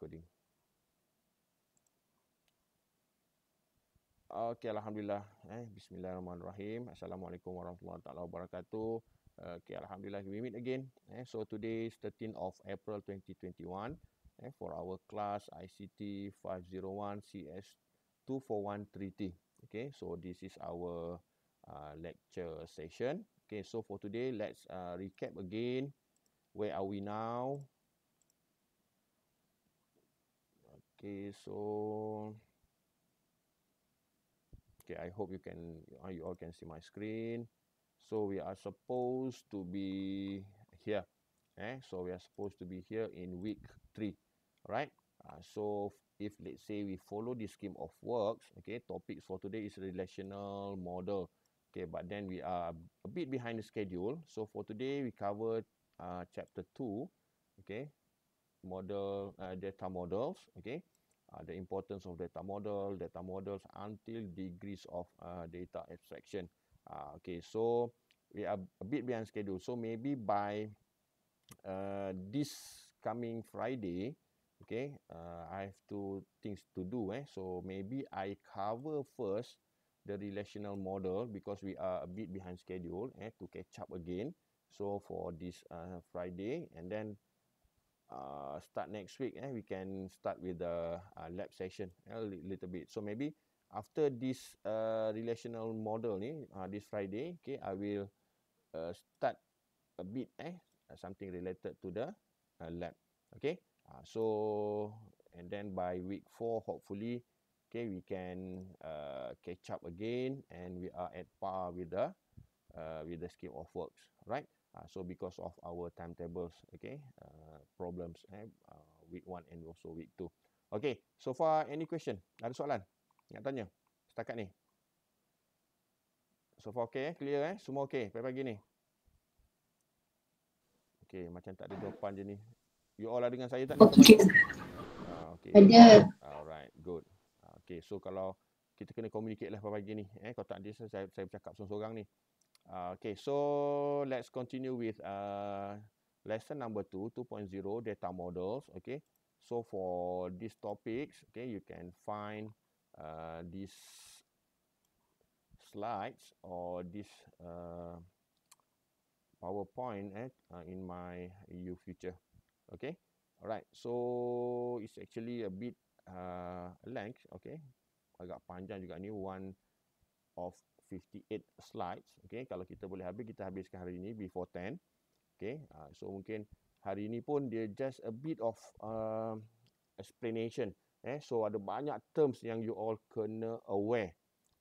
recording. Okey alhamdulillah eh bismillahirrahmanirrahim. Assalamualaikum warahmatullahi taala wabarakatuh. Okey alhamdulillah we meet again. Eh so today is 13 of April 2021 eh for our class ICT 501 CS 2413T. Okay, so this is our uh, lecture session. Okay, so for today let's uh, recap again where are we now? okay so okay i hope you can uh, you all can see my screen so we are supposed to be here eh? so we are supposed to be here in week three right uh, so if let's say we follow the scheme of works okay topics for today is relational model okay but then we are a bit behind the schedule so for today we covered uh, chapter 2 okay model uh, data models okay Uh, the importance of data model, data models until degrees of uh, data extraction. Uh, okay, so we are a bit behind schedule. So maybe by uh, this coming Friday, okay, uh, I have two things to do. Eh? So maybe I cover first the relational model because we are a bit behind schedule eh, to catch up again. So for this uh, Friday and then uh, start next week, eh, we can start with the uh, lab session eh, a eh, little bit. So maybe after this uh, relational model ni, uh, this Friday, okay, I will uh, start a bit, eh, uh, something related to the uh, lab, okay. Uh, so and then by week four, hopefully, okay, we can uh, catch up again, and we are at par with the uh, with the scheme of works, right? Uh, so because of our timetables, okay, uh, problems, eh, uh, week one and also week two. Okay, so far any question? Ada soalan? Nak tanya? Setakat ni? So far okay, eh? clear eh? Semua okay, pagi-pagi ni? Okay, macam tak ada jawapan je ni. You all ada lah dengan saya tak? Okay. Uh, okay. Ada. Alright, good. Uh, okay, so kalau kita kena communicate lah pagi-pagi ni. Eh, kalau tak ada, saya, saya bercakap seorang-seorang ni. Uh, okay, so let's continue with uh, lesson number two, 2.0 data models. Okay, so for these topics, okay, you can find uh, these slides or this uh, PowerPoint eh, uh, in my EU future. Okay, all right, so it's actually a bit uh, length. Okay, agak panjang juga ni one of 58 slides. Okay, kalau kita boleh habis, kita habiskan hari ini before 10. Okay, uh, so mungkin hari ini pun dia just a bit of uh, explanation. Eh, so ada banyak terms yang you all kena aware.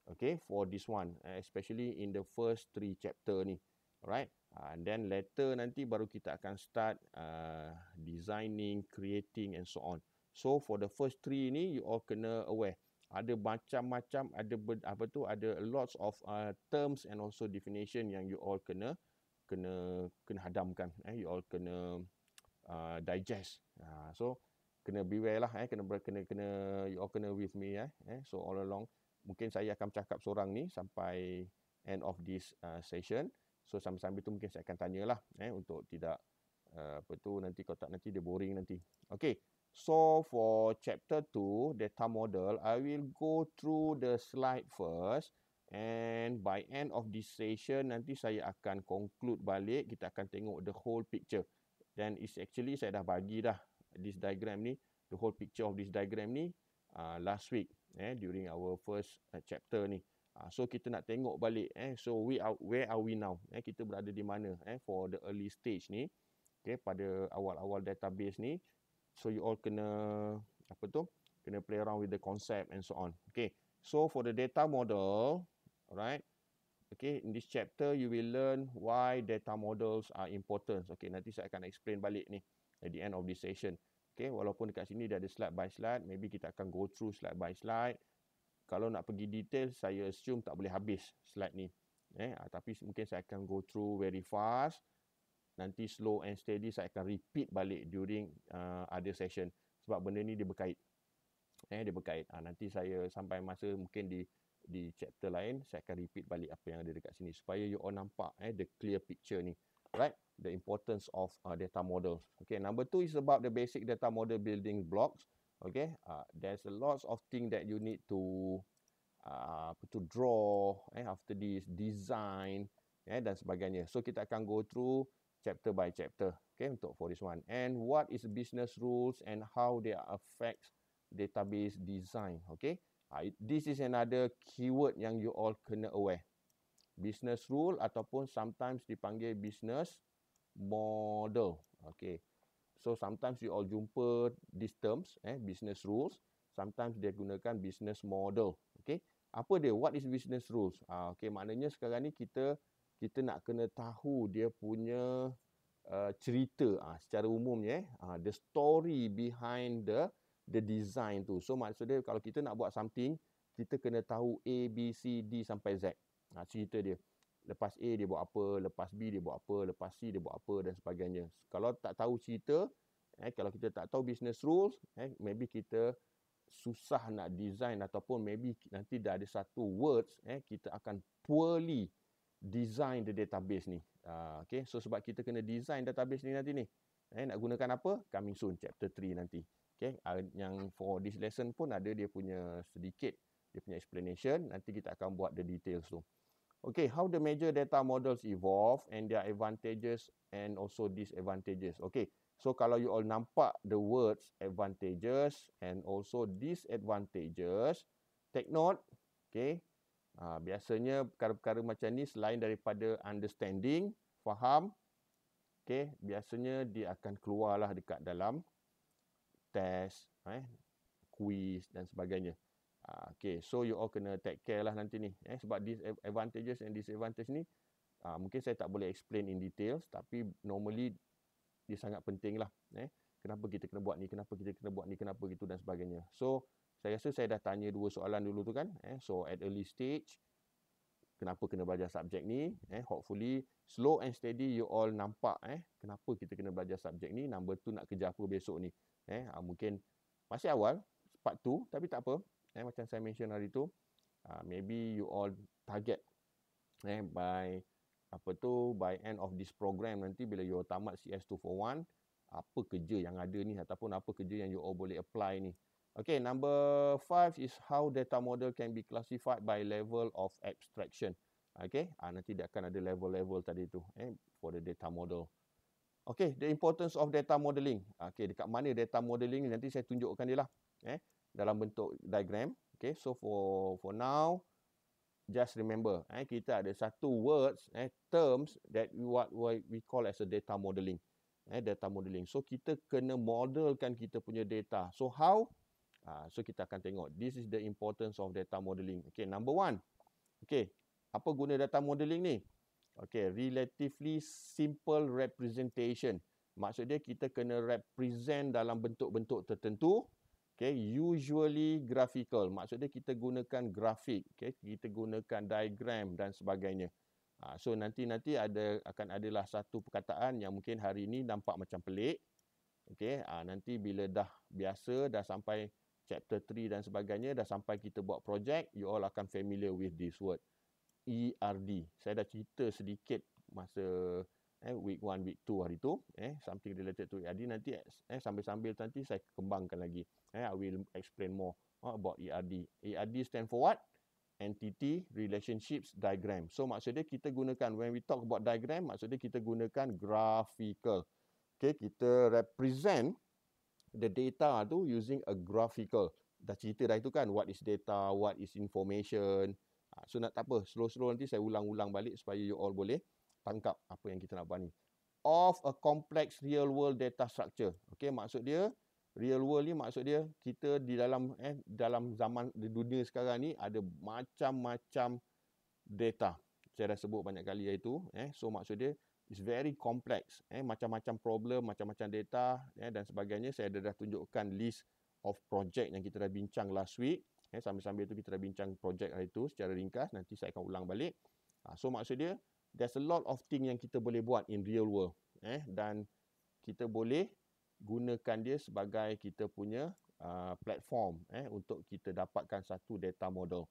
Okay, for this one, eh? especially in the first three chapter ni. Alright, uh, and then later nanti baru kita akan start uh, designing, creating and so on. So for the first three ni, you all kena aware ada macam-macam ada ber, apa tu ada lots of uh, terms and also definition yang you all kena kena kena hadamkan eh you all kena uh, digest uh, so kena beware lah eh kena kena kena you all kena with me eh, eh. so all along mungkin saya akan cakap seorang ni sampai end of this uh, session so sambil-sambil tu mungkin saya akan tanyalah eh untuk tidak uh, apa tu nanti kalau tak nanti dia boring nanti okey So for chapter 2 data model I will go through the slide first and by end of this session nanti saya akan conclude balik kita akan tengok the whole picture then it's actually saya dah bagi dah this diagram ni the whole picture of this diagram ni uh, last week eh during our first uh, chapter ni uh, so kita nak tengok balik eh so we are, where are we now eh kita berada di mana eh for the early stage ni okay pada awal-awal database ni So you all kena apa tu? Kena play around with the concept and so on. Okay. So for the data model, alright. Okay, in this chapter you will learn why data models are important. Okay, nanti saya akan explain balik ni at the end of this session. Okay, walaupun dekat sini dah ada slide by slide, maybe kita akan go through slide by slide. Kalau nak pergi detail, saya assume tak boleh habis slide ni. Eh, ah, tapi mungkin saya akan go through very fast nanti slow and steady saya akan repeat balik during uh, other session sebab benda ni dia berkait eh dia berkait ha, nanti saya sampai masa mungkin di di chapter lain saya akan repeat balik apa yang ada dekat sini supaya you all nampak eh the clear picture ni right the importance of uh, data model okay number two is about the basic data model building blocks okay uh, there's a lots of thing that you need to uh, to draw eh after this design eh dan sebagainya so kita akan go through chapter by chapter okay untuk for this one and what is business rules and how they affects database design okay ah, this is another keyword yang you all kena aware business rule ataupun sometimes dipanggil business model okay so sometimes you all jumpa these terms eh business rules sometimes dia gunakan business model okay apa dia what is business rules ah okay maknanya sekarang ni kita kita nak kena tahu dia punya uh, cerita uh, secara umumnya uh, the story behind the the design tu so maksudnya kalau kita nak buat something kita kena tahu a b c d sampai z uh, cerita dia lepas a dia buat apa lepas b dia buat apa lepas c dia buat apa dan sebagainya kalau tak tahu cerita eh kalau kita tak tahu business rules eh maybe kita susah nak design ataupun maybe nanti dah ada satu words eh kita akan poorly design the database ni. Uh, okay. So sebab kita kena design database ni nanti ni. Eh, nak gunakan apa? Coming soon, chapter 3 nanti. Okay. Uh, yang for this lesson pun ada dia punya sedikit. Dia punya explanation. Nanti kita akan buat the details tu. Okay, how the major data models evolve and their advantages and also disadvantages. Okay, so kalau you all nampak the words advantages and also disadvantages, take note. Okay, Ha, biasanya perkara-perkara macam ni selain daripada understanding, faham, okay, biasanya dia akan keluarlah dekat dalam test, eh, quiz dan sebagainya. Ha, okay, so you all kena take care lah nanti ni. Eh, sebab advantages and disadvantages ni, ha, mungkin saya tak boleh explain in details tapi normally dia sangat penting lah. Eh, kenapa kita kena buat ni, kenapa kita kena buat ni, kenapa gitu dan sebagainya. So, saya rasa saya dah tanya dua soalan dulu tu kan eh so at early stage kenapa kena belajar subjek ni eh hopefully slow and steady you all nampak eh kenapa kita kena belajar subjek ni number 2 nak kerja apa besok ni eh ha, mungkin masih awal part 2 tapi tak apa eh macam saya mention hari tu ha, maybe you all target eh by apa tu by end of this program nanti bila you tamat CS241 apa kerja yang ada ni ataupun apa kerja yang you all boleh apply ni Okay, number five is how data model can be classified by level of abstraction. Okay, ah, nanti dia akan ada level-level tadi tu eh, for the data model. Okay, the importance of data modeling. Okay, dekat mana data modeling nanti saya tunjukkan dia lah. Eh, dalam bentuk diagram. Okay, so for for now, just remember, eh, kita ada satu words, eh, terms that we, what we call as a data modeling. Eh, data modeling. So, kita kena modelkan kita punya data. So, how? Ha, so kita akan tengok. This is the importance of data modeling. Okay, number one. Okay, apa guna data modeling ni? Okay, relatively simple representation. Maksud dia kita kena represent dalam bentuk-bentuk tertentu. Okay, usually graphical. Maksud dia kita gunakan grafik. Okay, kita gunakan diagram dan sebagainya. Ha, so nanti-nanti ada akan adalah satu perkataan yang mungkin hari ini nampak macam pelik. Okay, ha, nanti bila dah biasa, dah sampai chapter 3 dan sebagainya dah sampai kita buat projek, you all akan familiar with this word ERD saya dah cerita sedikit masa eh week 1 week 2 hari tu eh something related to ERD nanti eh sambil-sambil nanti saya kembangkan lagi eh I will explain more eh, about ERD ERD stand for what entity relationships diagram so maksudnya kita gunakan when we talk about diagram maksudnya kita gunakan graphical okay kita represent the data tu using a graphical. Dah cerita dah itu kan, what is data, what is information. Ah, so nak tak apa, slow-slow nanti saya ulang-ulang balik supaya you all boleh tangkap apa yang kita nak buat ni. Of a complex real world data structure. Okay, maksud dia, real world ni maksud dia, kita di dalam eh dalam zaman di dunia sekarang ni ada macam-macam data. Saya dah sebut banyak kali iaitu. Eh. So maksud dia, is very complex eh macam-macam problem macam-macam data eh dan sebagainya saya ada dah tunjukkan list of project yang kita dah bincang last week eh sambil-sambil itu kita dah bincang project hari tu secara ringkas nanti saya akan ulang balik ah, so maksud dia there's a lot of thing yang kita boleh buat in real world eh dan kita boleh gunakan dia sebagai kita punya uh, platform eh untuk kita dapatkan satu data model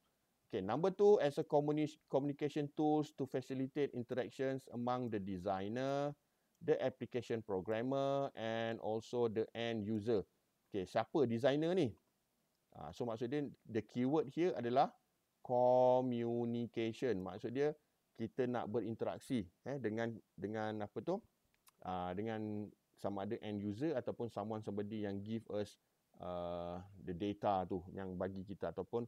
Okay, number two as a communi- communication tools to facilitate interactions among the designer, the application programmer and also the end user. Okay, siapa designer ni? Uh, so maksud dia the keyword here adalah communication. Maksud dia kita nak berinteraksi eh dengan dengan apa tu? Uh, dengan sama ada end user ataupun someone somebody yang give us uh, the data tu yang bagi kita ataupun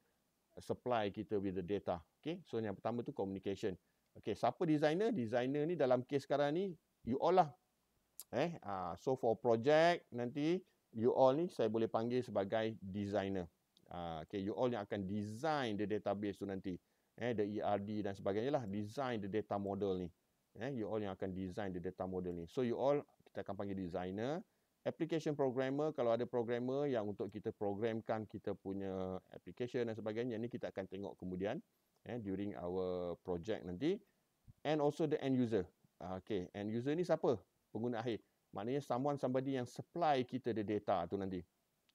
supply kita with the data. Okay, so yang pertama tu communication. Okay, siapa designer? Designer ni dalam case sekarang ni, you all lah. Eh, uh, so for project nanti, you all ni saya boleh panggil sebagai designer. Uh, okay, you all yang akan design the database tu nanti. Eh, the ERD dan sebagainya lah. Design the data model ni. Eh, you all yang akan design the data model ni. So you all, kita akan panggil designer application programmer kalau ada programmer yang untuk kita programkan kita punya application dan sebagainya ni kita akan tengok kemudian eh during our project nanti and also the end user ah, okay end user ni siapa pengguna akhir maknanya someone somebody yang supply kita the data tu nanti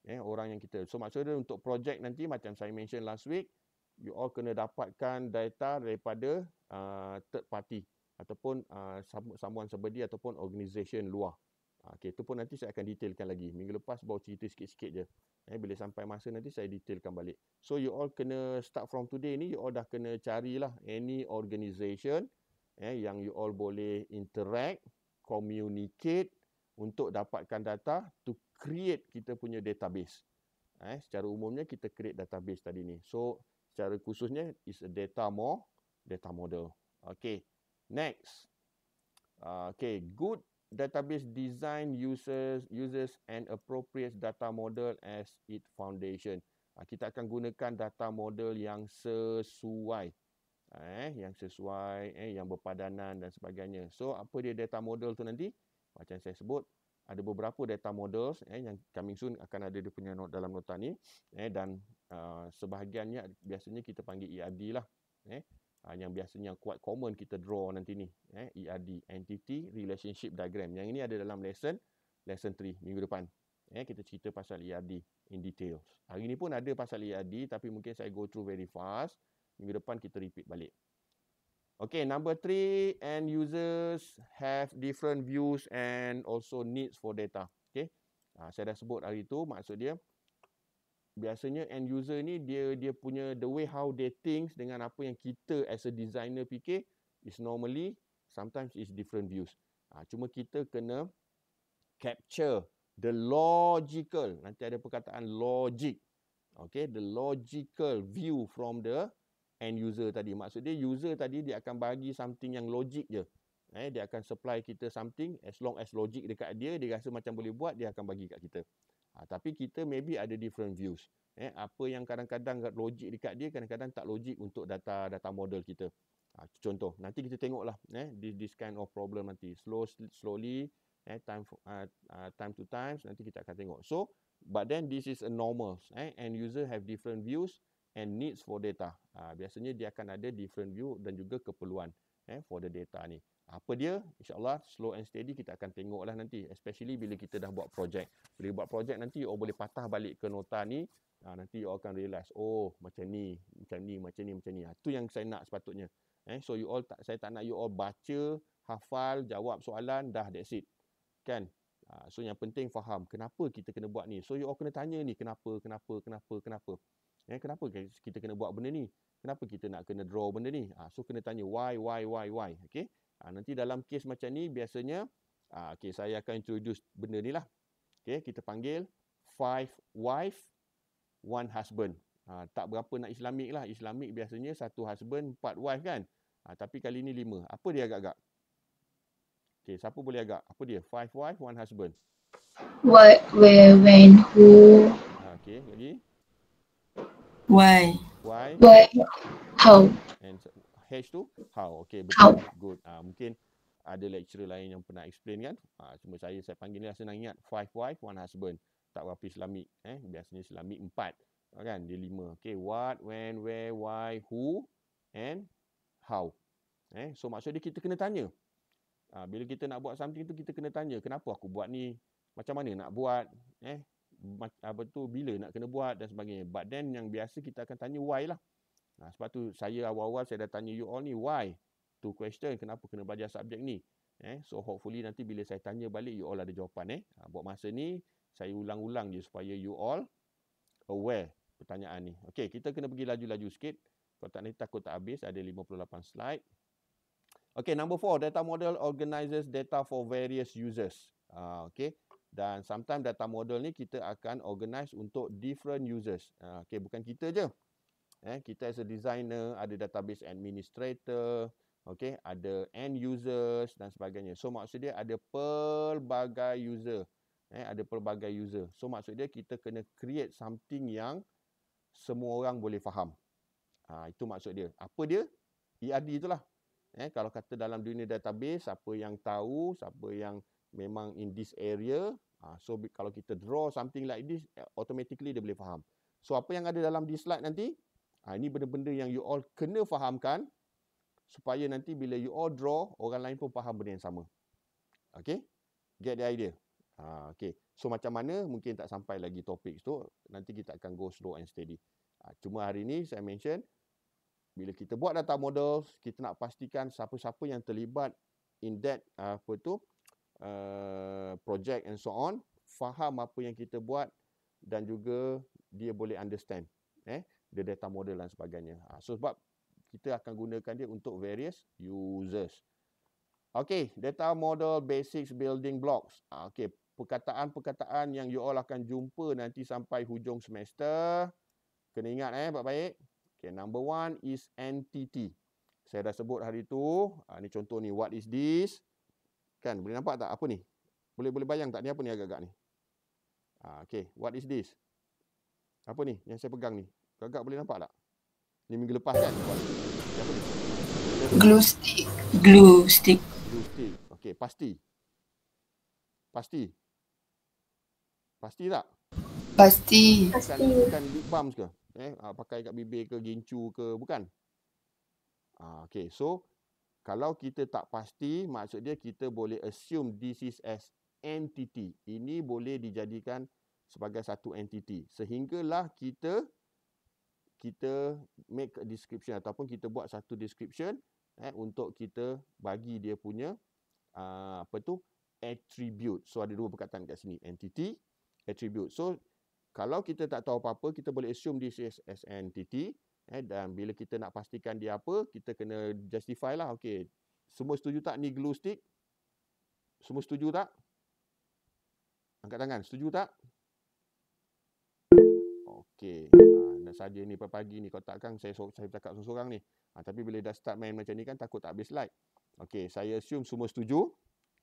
eh orang yang kita so maksudnya untuk project nanti macam saya mention last week you all kena dapatkan data daripada uh, third party ataupun uh, someone somebody ataupun organisation luar Ha, okay, itu pun nanti saya akan detailkan lagi. Minggu lepas baru cerita sikit-sikit je. Eh, bila sampai masa nanti saya detailkan balik. So, you all kena start from today ni, you all dah kena carilah any organisation eh, yang you all boleh interact, communicate untuk dapatkan data to create kita punya database. Eh, secara umumnya kita create database tadi ni. So, secara khususnya is a data more, data model. Okay, next. Uh, okay, good database design uses uses an appropriate data model as its foundation. Uh, kita akan gunakan data model yang sesuai. Ah, eh, yang sesuai, eh, yang berpadanan dan sebagainya. So, apa dia data model tu nanti? Macam saya sebut, ada beberapa data models eh, yang coming soon akan ada dia punya not dalam nota ni. Eh, dan uh, sebahagiannya biasanya kita panggil EAD lah. Eh, Ha, yang biasanya yang quite common kita draw nanti ni. Eh, ERD, Entity Relationship Diagram. Yang ini ada dalam lesson, lesson 3 minggu depan. Eh, kita cerita pasal ERD in details. Hari ni pun ada pasal ERD tapi mungkin saya go through very fast. Minggu depan kita repeat balik. Okay, number three End users have different views and also needs for data. Okay. Ha, saya dah sebut hari tu maksud dia biasanya end user ni dia dia punya the way how they thinks dengan apa yang kita as a designer fikir is normally sometimes is different views. Ha, cuma kita kena capture the logical. Nanti ada perkataan logic. Okay, the logical view from the end user tadi. Maksud dia user tadi dia akan bagi something yang logic je. Eh, dia akan supply kita something as long as logic dekat dia, dia rasa macam boleh buat, dia akan bagi kat kita. Ha, tapi kita maybe ada different views. Eh, apa yang kadang-kadang logik dekat dia, kadang-kadang tak logik untuk data-data model kita. Ha, contoh, nanti kita tengoklah eh, this, this kind of problem nanti. Slow, slowly, eh, time, for, uh, uh, time to time, nanti kita akan tengok. So, but then this is a normal. Eh, and user have different views and needs for data. Ha, biasanya dia akan ada different view dan juga keperluan eh, for the data ni. Apa dia? InsyaAllah slow and steady kita akan tengok lah nanti. Especially bila kita dah buat projek. Bila buat projek nanti you oh, boleh patah balik ke nota ni. Uh, nanti you akan realize. Oh macam ni, macam ni, macam ni, macam ni. Itu ah, ha, yang saya nak sepatutnya. Eh, so you all tak, saya tak nak you all baca, hafal, jawab soalan. Dah that's it. Kan? Uh, so yang penting faham kenapa kita kena buat ni. So you all kena tanya ni kenapa, kenapa, kenapa, kenapa. Eh, kenapa kita kena buat benda ni? Kenapa kita nak kena draw benda ni? Ha, so kena tanya why, why, why, why. Okay? Ha, nanti dalam kes macam ni biasanya ha, okay, saya akan introduce benda ni lah. Okay, kita panggil five wife, one husband. Ha, tak berapa nak islamik lah. Islamik biasanya satu husband, empat wife kan. Ha, tapi kali ni lima. Apa dia agak-agak? Okay, siapa boleh agak? Apa dia? Five wife, one husband. What, where, when, who. Ha, okay, lagi. Why. Why. Why. How. And H tu how okay betul how? good uh, mungkin ada lecturer lain yang pernah explain kan uh, cuma saya saya panggil dia senang ingat five wife one husband tak berapa islamik eh biasanya islamik empat ah, kan dia lima okay what when where why who and how eh so maksudnya kita kena tanya uh, bila kita nak buat something tu kita kena tanya kenapa aku buat ni macam mana nak buat eh apa tu bila nak kena buat dan sebagainya but then yang biasa kita akan tanya why lah Ha, sebab tu saya awal-awal saya dah tanya you all ni why Two question kenapa kena belajar subjek ni. Eh, so hopefully nanti bila saya tanya balik you all ada jawapan eh. Ha, buat masa ni saya ulang-ulang je supaya you all aware pertanyaan ni. Okey, kita kena pergi laju-laju sikit. Kalau tak ni takut tak habis ada 58 slide. Okey, number 4 data model organizes data for various users. Ha, okay. dan sometimes data model ni kita akan organize untuk different users. Ha, okay, bukan kita je. Eh, kita as a designer ada database administrator, okay, ada end users dan sebagainya. So maksud dia ada pelbagai user. Eh, ada pelbagai user. So maksud dia kita kena create something yang semua orang boleh faham. Ha, itu maksud dia. Apa dia? ERD itulah. Eh, kalau kata dalam dunia database, siapa yang tahu, siapa yang memang in this area, ha, so kalau kita draw something like this, eh, automatically dia boleh faham. So apa yang ada dalam this slide nanti? Ha, ini benda-benda yang you all kena fahamkan supaya nanti bila you all draw, orang lain pun faham benda yang sama. Okay? Get the idea. Ha, okay. So, macam mana mungkin tak sampai lagi topik tu, nanti kita akan go slow and steady. Ha, cuma hari ni saya mention, bila kita buat data model, kita nak pastikan siapa-siapa yang terlibat in that ha, apa tu, uh, project and so on, faham apa yang kita buat dan juga dia boleh understand. Eh? the data model dan sebagainya. Ha, so sebab kita akan gunakan dia untuk various users. Okay, data model basics building blocks. Ha, okay, perkataan-perkataan yang you all akan jumpa nanti sampai hujung semester. Kena ingat eh, baik-baik. Okay, number one is entity. Saya dah sebut hari tu. Ha, ni contoh ni, what is this? Kan, boleh nampak tak apa ni? Boleh boleh bayang tak ni apa ni agak-agak ni? Ha, okay, what is this? Apa ni yang saya pegang ni? Kakak boleh nampak tak? Ni minggu lepas kan? Glue stick. Glue stick. Glue stick. Okey, pasti. Pasti. Pasti tak? Pasti. Bukan, bukan lip balm ke? Eh, ah, pakai kat bibir ke, gincu ke? Bukan? Ah, Okey, so kalau kita tak pasti, maksud dia kita boleh assume this is as entity. Ini boleh dijadikan sebagai satu entity. Sehinggalah kita kita make a description ataupun kita buat satu description eh untuk kita bagi dia punya uh, apa tu attribute. So ada dua perkataan kat sini, entity, attribute. So kalau kita tak tahu apa-apa, kita boleh assume this is as entity eh dan bila kita nak pastikan dia apa, kita kena justify lah. Okey. Semua setuju tak ni glue stick? Semua setuju tak? Angkat tangan, setuju tak? Okey nak saja ni pagi ni kau takkan saya saya bercakap seorang-seorang ni. Ha, tapi bila dah start main macam ni kan takut tak habis like. Okey, saya assume semua setuju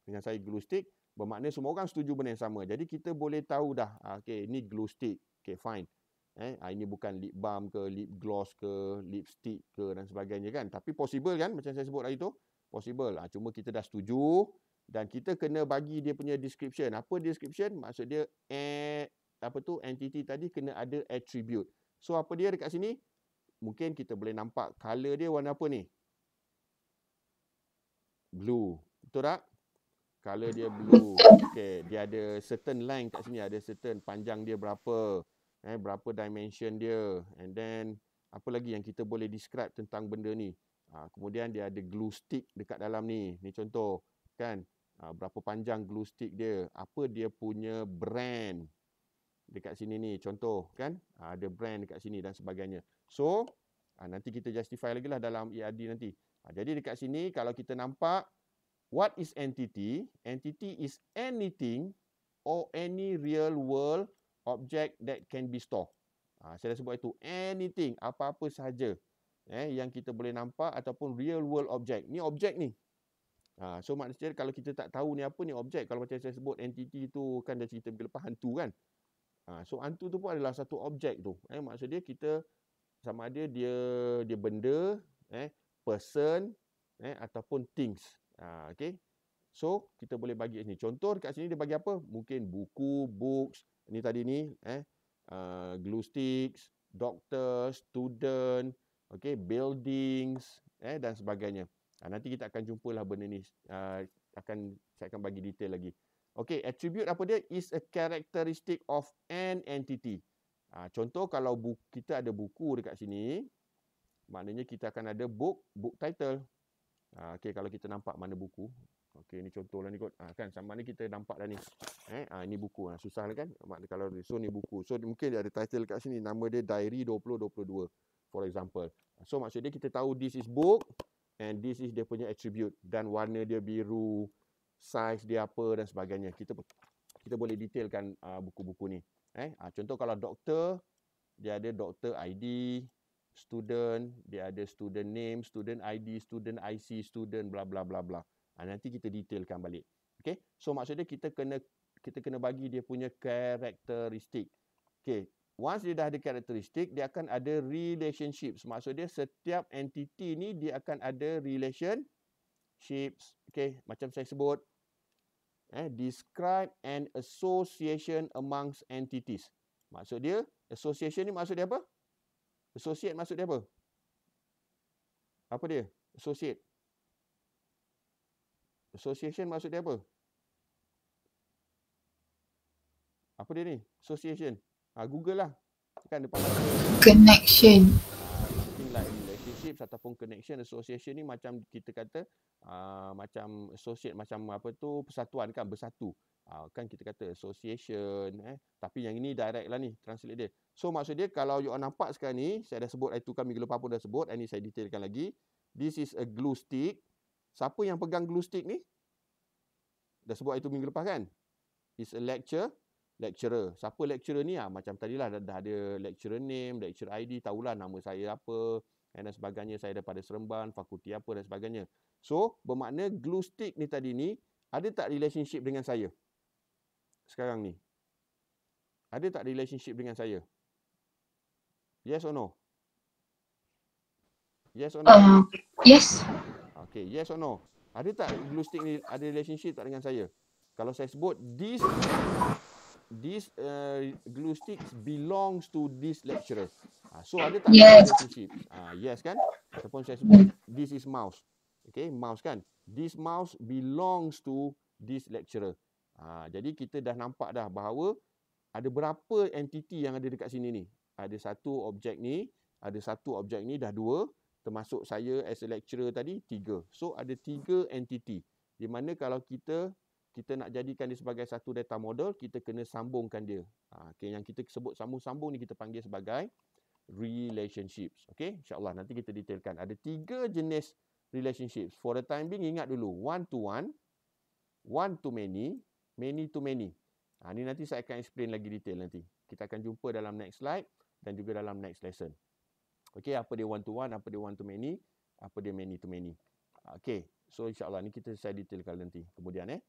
dengan saya glue stick bermakna semua orang setuju benda yang sama. Jadi kita boleh tahu dah ha, okey ini glue stick. Okey, fine. Eh, ha, ini bukan lip balm ke lip gloss ke lipstick ke dan sebagainya kan. Tapi possible kan macam saya sebut tadi tu? Possible. Ha, cuma kita dah setuju dan kita kena bagi dia punya description. Apa description? Maksud dia eh apa tu entity tadi kena ada attribute. So apa dia dekat sini? Mungkin kita boleh nampak color dia warna apa ni? Blue. Betul tak? Color dia blue. Okay. Dia ada certain length kat sini. Ada certain panjang dia berapa. Eh, berapa dimension dia. And then, apa lagi yang kita boleh describe tentang benda ni. Ha, kemudian dia ada glue stick dekat dalam ni. Ni contoh. Kan? Ha, berapa panjang glue stick dia. Apa dia punya brand dekat sini ni contoh kan ha, ada brand dekat sini dan sebagainya so ha, nanti kita justify lagi lah dalam EAD nanti ha, jadi dekat sini kalau kita nampak what is entity entity is anything or any real world object that can be stored saya dah sebut itu anything apa-apa sahaja eh, yang kita boleh nampak ataupun real world object ni objek ni so maknanya kalau kita tak tahu ni apa ni objek kalau macam saya sebut entity tu kan dah cerita lepas hantu kan Ha, so hantu tu pun adalah satu objek tu. Eh, maksud dia kita sama ada dia dia benda, eh, person, eh, ataupun things. Ha, okay. So kita boleh bagi ni. Contoh kat sini dia bagi apa? Mungkin buku, books. Ini tadi ni, eh, uh, glue sticks, doctor, student, okay, buildings, eh, dan sebagainya. Ha, nanti kita akan jumpa lah benda ni. Uh, akan saya akan bagi detail lagi. Okay, attribute apa dia? Is a characteristic of an entity. Ha, contoh kalau bu- kita ada buku dekat sini, maknanya kita akan ada book, book title. Ha, okay, kalau kita nampak mana buku. Okay, ni contoh lah ni kot. Ha, kan, sama ni kita nampak dah ni. Eh, ha, ini buku lah. Susah lah kan? Maknanya kalau so ni buku. So mungkin ada title dekat sini. Nama dia Diary 2022. For example. So maksudnya kita tahu this is book and this is dia punya attribute. Dan warna dia biru. Size dia apa dan sebagainya. Kita kita boleh detailkan uh, buku-buku ni. Eh, uh, contoh kalau doktor dia ada doktor ID, student, dia ada student name, student ID, student IC, student bla bla bla bla. Ha, nanti kita detailkan balik. Okay? So maksudnya kita kena kita kena bagi dia punya karakteristik. Okay. Once dia dah ada karakteristik, dia akan ada relationship. Maksudnya setiap entiti ni dia akan ada relation shapes. Okay, macam saya sebut. Eh, describe an association amongst entities. Maksud dia, association ni maksud dia apa? Associate maksud dia apa? Apa dia? Associate. Association maksud dia apa? Apa dia ni? Association. Ha, Google lah. Kan Connection relationship ataupun connection association ni macam kita kata uh, macam associate macam apa tu persatuan kan bersatu uh, kan kita kata association eh tapi yang ini direct lah ni translate dia so maksud dia kalau you all nampak sekarang ni saya dah sebut itu kami lupa pun dah sebut ini saya detailkan lagi this is a glue stick siapa yang pegang glue stick ni dah sebut itu minggu lepas kan is a lecture lecturer. Siapa lecturer ni? Ha, macam tadilah dah, dah ada lecturer name, lecturer ID, tahulah nama saya apa. Eh, dan sebagainya saya daripada Seremban, fakulti apa dan sebagainya. So, bermakna glue stick ni tadi ni ada tak relationship dengan saya? Sekarang ni. Ada tak relationship dengan saya? Yes or no? Yes or no? Um, yes. Okay, yes or no? Ada tak glue stick ni ada relationship tak dengan saya? Kalau saya sebut this this uh, glue sticks belongs to this lecturer. Uh, so ada tak yes. relationship? Uh, yes kan? Ataupun saya sebut, this is mouse. Okay, mouse kan? This mouse belongs to this lecturer. Ha, jadi kita dah nampak dah bahawa ada berapa entiti yang ada dekat sini ni. Ada satu objek ni, ada satu objek ni dah dua. Termasuk saya as a lecturer tadi, tiga. So ada tiga entiti. Di mana kalau kita kita nak jadikan dia sebagai satu data model, kita kena sambungkan dia. Ha, okay, yang kita sebut sambung-sambung ni kita panggil sebagai relationships. Okay, insyaAllah nanti kita detailkan. Ada tiga jenis relationships. For the time being, ingat dulu. One to one, one to many, many to many. Ha, ni nanti saya akan explain lagi detail nanti. Kita akan jumpa dalam next slide dan juga dalam next lesson. Okay, apa dia one to one, apa dia one to many, apa dia many to many. Ha, okay, so insyaAllah ni kita saya detailkan nanti. Kemudian eh.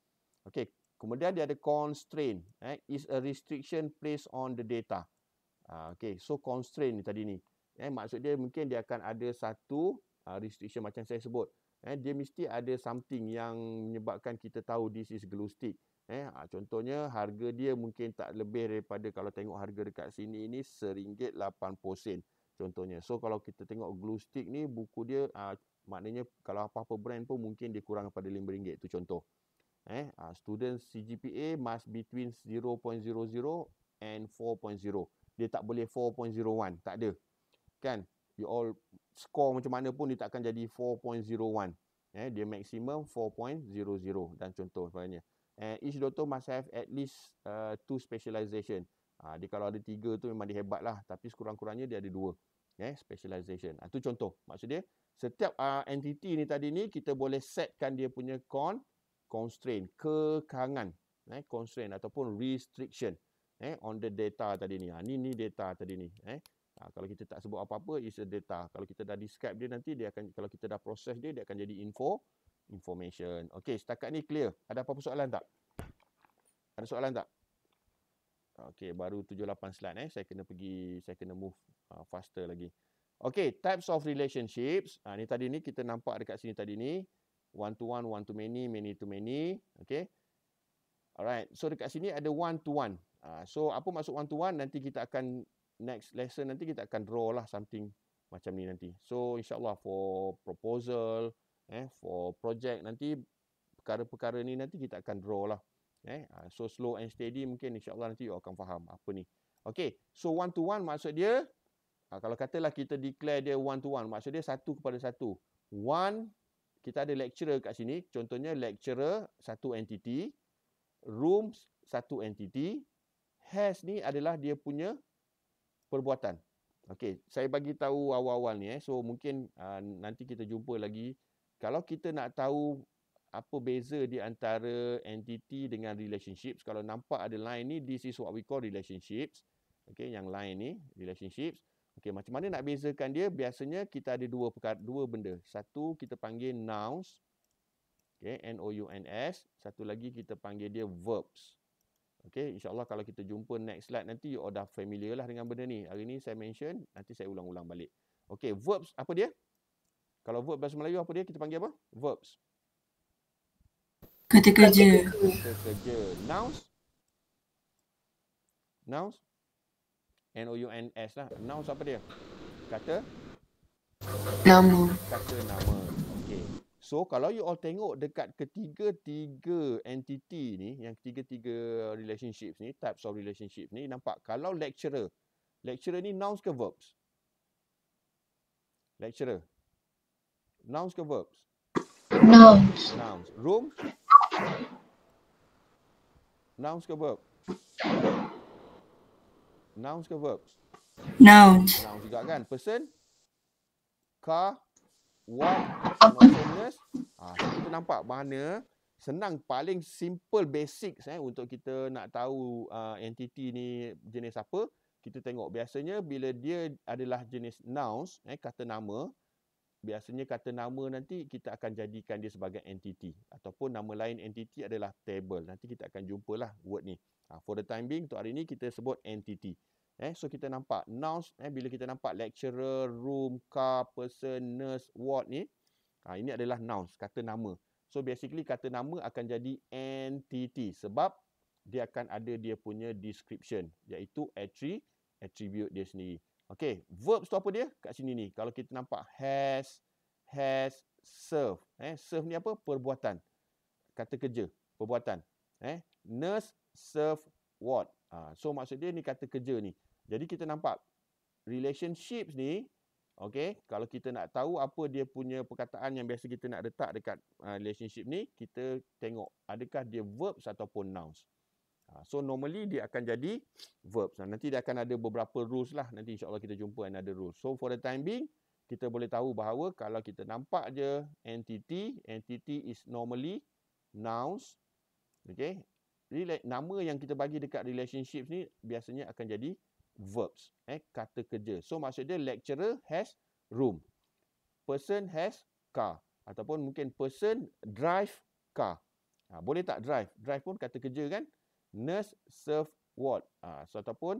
Okey, kemudian dia ada constraint. Eh? Is a restriction placed on the data. Uh, okay, so constraint ni tadi ni. Eh, maksud dia mungkin dia akan ada satu uh, restriction macam saya sebut. Eh, dia mesti ada something yang menyebabkan kita tahu this is glue stick. Eh, ah, contohnya harga dia mungkin tak lebih daripada kalau tengok harga dekat sini ini seringgit lapan posen. Contohnya. So kalau kita tengok glue stick ni buku dia uh, maknanya kalau apa-apa brand pun mungkin dia kurang daripada lima ringgit. Itu contoh eh uh, ah, students CGPA must between 0.00 and 4.0 dia tak boleh 4.01 tak ada kan you all score macam mana pun dia takkan jadi 4.01 eh dia maksimum 4.00 dan contoh sebagainya and each doctor must have at least uh, two specialization uh, dia kalau ada tiga tu memang dia hebat lah tapi sekurang-kurangnya dia ada dua eh specialization itu ah, uh, contoh maksudnya. setiap uh, entity ni tadi ni kita boleh setkan dia punya con constraint kekangan eh constraint ataupun restriction eh on the data tadi ni ha data tadi ni eh ha, kalau kita tak sebut apa-apa is a data kalau kita dah describe dia nanti dia akan kalau kita dah proses dia dia akan jadi info information Okay, setakat ni clear ada apa-apa soalan tak ada soalan tak Okay, baru 78 slide eh saya kena pergi saya kena move uh, faster lagi Okay, types of relationships ha, ni tadi ni kita nampak dekat sini tadi ni one to one, one to many, many to many. Okay. Alright. So dekat sini ada one to one. Uh, so apa maksud one to one? Nanti kita akan next lesson nanti kita akan draw lah something macam ni nanti. So insyaAllah for proposal, eh, for project nanti perkara-perkara ni nanti kita akan draw lah. Eh, ah, so slow and steady mungkin insyaAllah nanti you akan faham apa ni. Okay. So one to one maksud dia ah, kalau katalah kita declare dia one to one maksud dia satu kepada satu. One kita ada lecturer kat sini contohnya lecturer satu entiti, rooms satu entiti, has ni adalah dia punya perbuatan okey saya bagi tahu awal-awal ni eh so mungkin uh, nanti kita jumpa lagi kalau kita nak tahu apa beza di antara entity dengan relationships kalau nampak ada line ni this is what we call relationships okey yang line ni relationships Okey, macam mana nak bezakan dia? Biasanya kita ada dua perkara, dua benda. Satu kita panggil nouns. Okey, N O U N S. Satu lagi kita panggil dia verbs. Okey, insya-Allah kalau kita jumpa next slide nanti you all dah familiar lah dengan benda ni. Hari ni saya mention, nanti saya ulang-ulang balik. Okey, verbs apa dia? Kalau verb bahasa Melayu apa dia? Kita panggil apa? Verbs. Kata kerja. Kata kerja. Nouns. Nouns. N O U N S lah. Noun siapa dia? Kata nama. Kata nama. Okey. So kalau you all tengok dekat ketiga-tiga entity ni, yang tiga tiga relationship ni, types of relationship ni nampak kalau lecturer. Lecturer ni nouns ke verbs? Lecturer. Nouns ke verbs? Nouns. Nouns. Room? Nouns ke verbs? Nouns ke verbs? Nouns. Nouns juga kan? Person? Car? What? Nouns? Ah, ha, kita nampak mana senang paling simple basic eh, untuk kita nak tahu uh, entiti ni jenis apa. Kita tengok biasanya bila dia adalah jenis nouns, eh, kata nama, biasanya kata nama nanti kita akan jadikan dia sebagai entiti ataupun nama lain entiti adalah table. Nanti kita akan jumpalah word ni. Uh, for the time being, untuk hari ini kita sebut entity. Eh, so kita nampak nouns eh, bila kita nampak lecturer, room, car, person, nurse, ward ni. Uh, ini adalah nouns, kata nama. So basically kata nama akan jadi entity sebab dia akan ada dia punya description iaitu attribute, attribute dia sendiri. Okay, verb tu apa dia? Kat sini ni. Kalau kita nampak has, has, serve. Eh, serve ni apa? Perbuatan. Kata kerja. Perbuatan. Eh, nurse, serve what. Ha, so maksud dia ni kata kerja ni. Jadi kita nampak relationships ni, okay, kalau kita nak tahu apa dia punya perkataan yang biasa kita nak letak dekat uh, relationship ni, kita tengok adakah dia verbs ataupun nouns. Ah, so normally dia akan jadi verbs. Nah, nanti dia akan ada beberapa rules lah. Nanti insyaAllah kita jumpa ada rules. So for the time being, kita boleh tahu bahawa kalau kita nampak je entity, entity is normally nouns, okay, nama yang kita bagi dekat relationship ni biasanya akan jadi verbs eh kata kerja so maksud dia lecturer has room person has car ataupun mungkin person drive car ha, boleh tak drive drive pun kata kerja kan nurse serve ward ha, so ataupun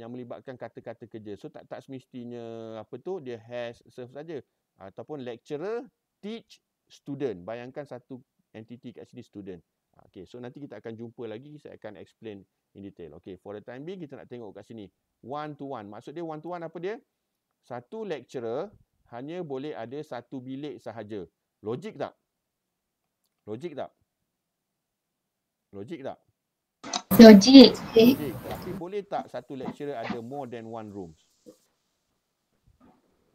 yang melibatkan kata-kata kerja so tak tak semestinya apa tu dia has serve saja ataupun lecturer teach student bayangkan satu entity kat sini student Okay, so nanti kita akan jumpa lagi. Saya akan explain in detail. Okay, for the time being, kita nak tengok kat sini. One to one. Maksud dia one to one apa dia? Satu lecturer hanya boleh ada satu bilik sahaja. Logik tak? Logik tak? Logik tak? Logik. Logik. Tapi boleh tak satu lecturer ada more than one room?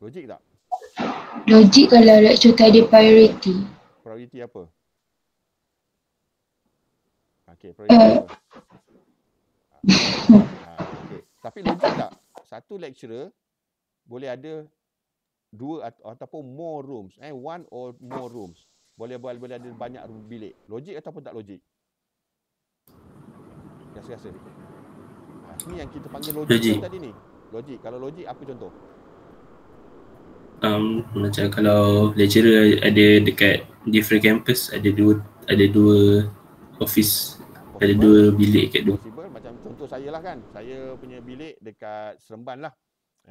Logik tak? Logik kalau lecturer tak ada priority. Priority apa? Okay, praise uh. Ah, okay. Tapi logik tak? Satu lecturer boleh ada dua atau, ataupun more rooms. Eh, one or more rooms. Boleh, boleh, boleh ada banyak bilik. Logik ataupun tak logik? Rasa-rasa. Nah, ini yang kita panggil logik, logik. tadi ni. Logik. Kalau logik, apa contoh? Um, macam kalau lecturer ada dekat different campus, ada dua ada dua office ada dua bilik kat dua. Possible. Macam contoh saya lah kan. Saya punya bilik dekat Seremban lah.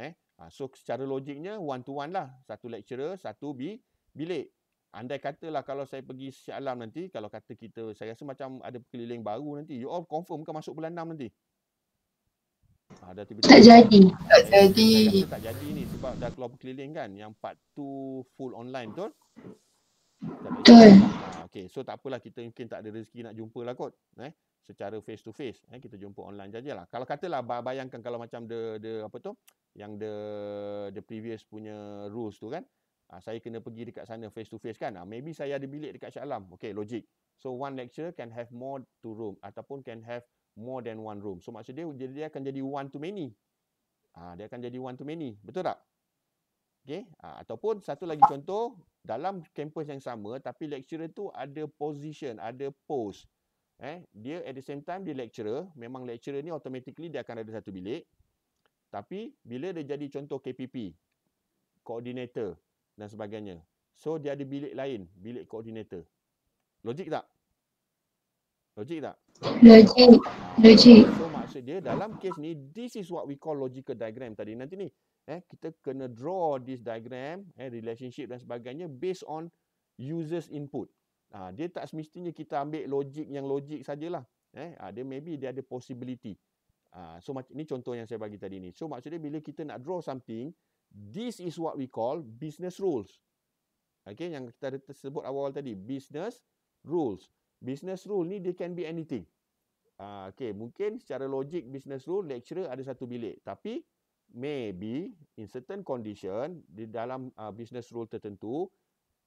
Eh? Ha, so secara logiknya one to one lah. Satu lecturer, satu bi bilik. Andai katalah kalau saya pergi Syah Alam nanti, kalau kata kita, saya rasa macam ada keliling baru nanti. You all confirm ke masuk bulan 6 nanti? Ha, tiba -tiba. Tak jadi. Tak jadi. Tak jadi ni sebab dah keluar berkeliling kan. Yang part tu full online tu. Betul. Ah, okay, so tak apalah kita mungkin tak ada rezeki nak jumpa lah kot. Eh, secara face to face. Eh, kita jumpa online saja lah. Kalau katalah, bayangkan kalau macam the, the apa tu, yang the the previous punya rules tu kan. Ha, saya kena pergi dekat sana face to face kan. Ha, maybe saya ada bilik dekat Syak Alam. Okay, logik. So, one lecture can have more to room ataupun can have more than one room. So, maksud dia, dia akan jadi one to many. Ha, dia akan jadi one to many. Betul tak? Okay. Ha, ataupun satu lagi contoh, dalam kampus yang sama tapi lecturer tu ada position, ada post. Eh, dia at the same time dia lecturer, memang lecturer ni automatically dia akan ada satu bilik. Tapi bila dia jadi contoh KPP, koordinator dan sebagainya. So dia ada bilik lain, bilik koordinator. Logik tak? Logik tak? Logik. Logik. So maksud dia dalam case ni, this is what we call logical diagram tadi. Nanti ni, eh, kita kena draw this diagram, eh, relationship dan sebagainya based on user's input. Ah, dia tak semestinya kita ambil logik yang logik sajalah. Eh, ah, dia maybe dia ada possibility. Ah, so, ini contoh yang saya bagi tadi ni. So, maksudnya bila kita nak draw something, this is what we call business rules. Okay, yang kita sebut awal-awal tadi. Business rules. Business rule ni, dia can be anything. Uh, okay, mungkin secara logik business rule, lecturer ada satu bilik. Tapi, maybe in certain condition di dalam uh, business rule tertentu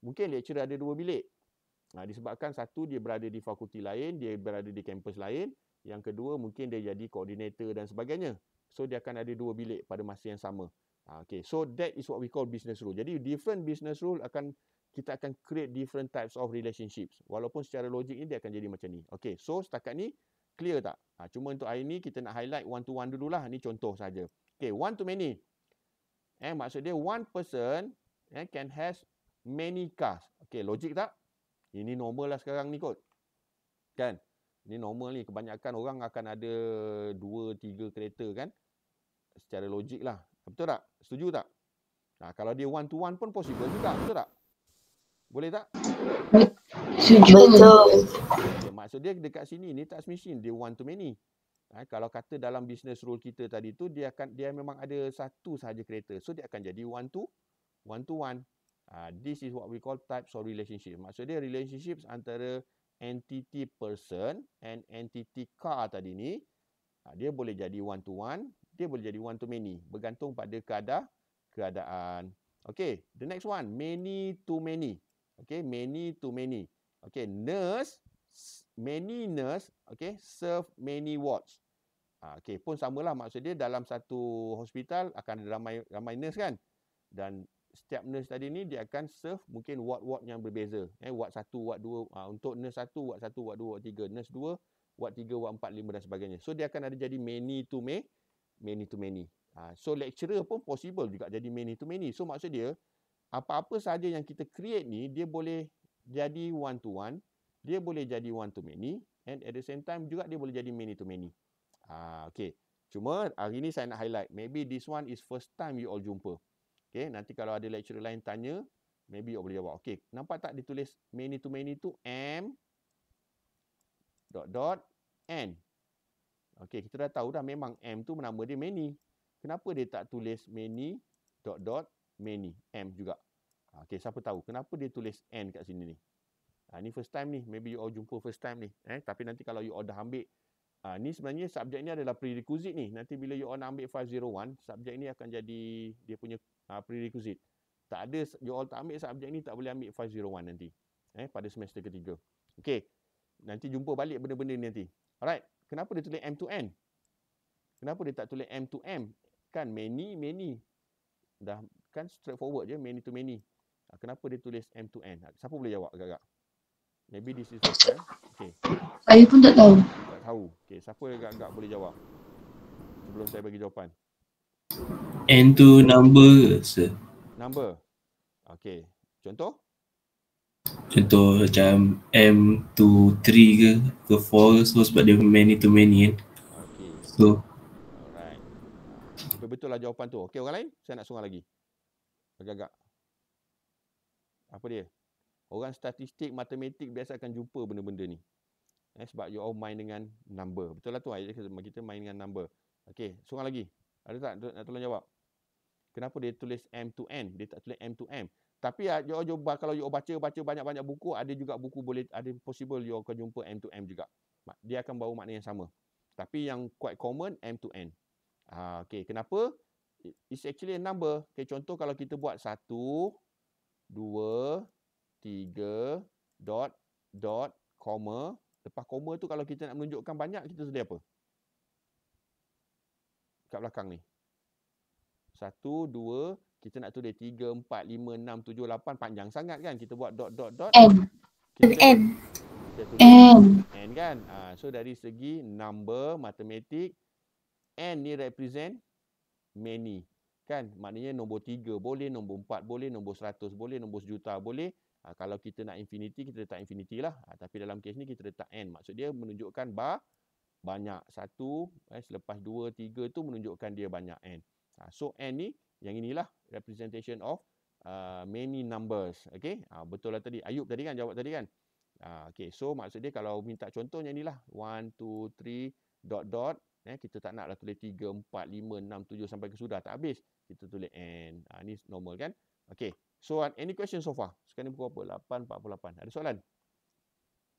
mungkin dia lecturer ada dua bilik. Uh, disebabkan satu dia berada di fakulti lain, dia berada di kampus lain, yang kedua mungkin dia jadi koordinator dan sebagainya. So dia akan ada dua bilik pada masa yang sama. Uh, okay, so that is what we call business rule. Jadi different business rule akan kita akan create different types of relationships. Walaupun secara logik ni dia akan jadi macam ni. Okay, so setakat ni clear tak? Ha, cuma untuk hari ni kita nak highlight one to one dululah. Ni contoh saja. Okay, one to many. Eh, maksud dia one person eh, can has many cars. Okay, logik tak? Ini normal lah sekarang ni kot. Kan? Ini normal ni. Kebanyakan orang akan ada dua, tiga kereta kan? Secara logik lah. Betul tak? Setuju tak? Nah, kalau dia one to one pun possible juga. Betul tak? Boleh tak? Setuju. Okay, maksud dia dekat sini ni tak semisin. Dia one to many. Ha, kalau kata dalam business rule kita tadi tu dia akan dia memang ada satu sahaja kereta. So dia akan jadi one to one to one. Uh, this is what we call types of relationship. Maksudnya relationships antara entity person and entity car tadi ni uh, dia boleh jadi one to one, dia boleh jadi one to many bergantung pada keadaan keadaan. Okay, the next one many to many. Okay, many to many. Okay, nurse many nurse okay serve many wards Ha, okay. pun samalah maksud dia dalam satu hospital akan ada ramai ramai nurse kan dan setiap nurse tadi ni dia akan serve mungkin ward-ward yang berbeza eh ward satu, ward dua, uh, untuk nurse satu, ward satu, ward dua, ward tiga, nurse dua, ward tiga, ward empat, lima dan sebagainya so dia akan ada jadi many to many many to many uh, so lecturer pun possible juga jadi many to many so maksud dia apa-apa saja yang kita create ni dia boleh jadi one to one dia boleh jadi one to many and at the same time juga dia boleh jadi many to many Ah, okay. Cuma hari ni saya nak highlight. Maybe this one is first time you all jumpa. Okay. Nanti kalau ada lecturer lain tanya. Maybe you boleh jawab. Okay. Nampak tak ditulis many to many tu M dot dot N. Okay. Kita dah tahu dah memang M tu nama dia many. Kenapa dia tak tulis many dot dot many. M juga. Ah, okay. Siapa tahu. Kenapa dia tulis N kat sini ni. Ini ah, first time ni. Maybe you all jumpa first time ni. Eh, tapi nanti kalau you all dah ambil Uh, ni sebenarnya subjek ni adalah prerequisite ni. Nanti bila you all nak ambil 501, subjek ni akan jadi dia punya uh, prerequisite. Tak ada, you all tak ambil subjek ni, tak boleh ambil 501 nanti. Eh, pada semester ketiga. Okay. Nanti jumpa balik benda-benda ni nanti. Alright. Kenapa dia tulis M2N? Kenapa dia tak tulis M2M? Kan many, many. Dah kan straightforward je, many to many. Uh, kenapa dia tulis M2N? Siapa boleh jawab agak-agak? Maybe this is the Okay. Saya pun tak tahu tahu. Okay, siapa yang agak-agak boleh jawab sebelum saya bagi jawapan? N to number, sir. Number? Okay. Contoh? Contoh macam M to 3 ke, ke 4 so sebab dia many to many kan. Okay. So. Alright. Betul lah jawapan tu. Okay, orang lain? Saya nak sungguh lagi. Agak-agak. Apa dia? Orang statistik, matematik biasa akan jumpa benda-benda ni. Eh, sebab you all main dengan number. Betul lah tu. Kita main dengan number. Okay. Soalan lagi. Ada tak nak tolong jawab? Kenapa dia tulis M to N? Dia tak tulis M to M. Tapi uh, you all kalau you all baca, baca banyak-banyak buku, ada juga buku boleh, ada possible you all akan jumpa M to M juga. Dia akan bawa makna yang sama. Tapi yang quite common, M to N. Uh, ah, okay. Kenapa? It's actually a number. Okay, contoh kalau kita buat satu, dua, tiga, dot, dot, comma, Lepas koma tu kalau kita nak menunjukkan banyak, kita sedia apa? Dekat belakang ni. Satu, dua, kita nak tulis tiga, empat, lima, enam, tujuh, lapan. Panjang sangat kan? Kita buat dot, dot, dot. N. Kita, N. Kita N. N kan? Ha, so dari segi number, matematik, N ni represent many. Kan? Maknanya nombor tiga boleh, nombor empat boleh, nombor seratus boleh, nombor sejuta boleh. Ha, kalau kita nak infinity, kita letak infinity lah. Ha, tapi dalam kes ni kita letak n. Maksud dia menunjukkan bar banyak. Satu, eh, selepas dua, tiga tu menunjukkan dia banyak n. Ha, so n ni, yang inilah representation of uh, many numbers. Okay? Ha, betul lah tadi. Ayub tadi kan jawab tadi kan? Ha, okay, so maksud dia kalau minta contohnya yang inilah. One, two, three, dot, dot. Eh, kita tak nak lah tulis tiga empat lima enam tujuh sampai ke sudah. Tak habis. Kita tulis n. Ha, ni normal kan? Okay, So, any question so far? Sekarang ni pukul apa? 8.48. Ada soalan?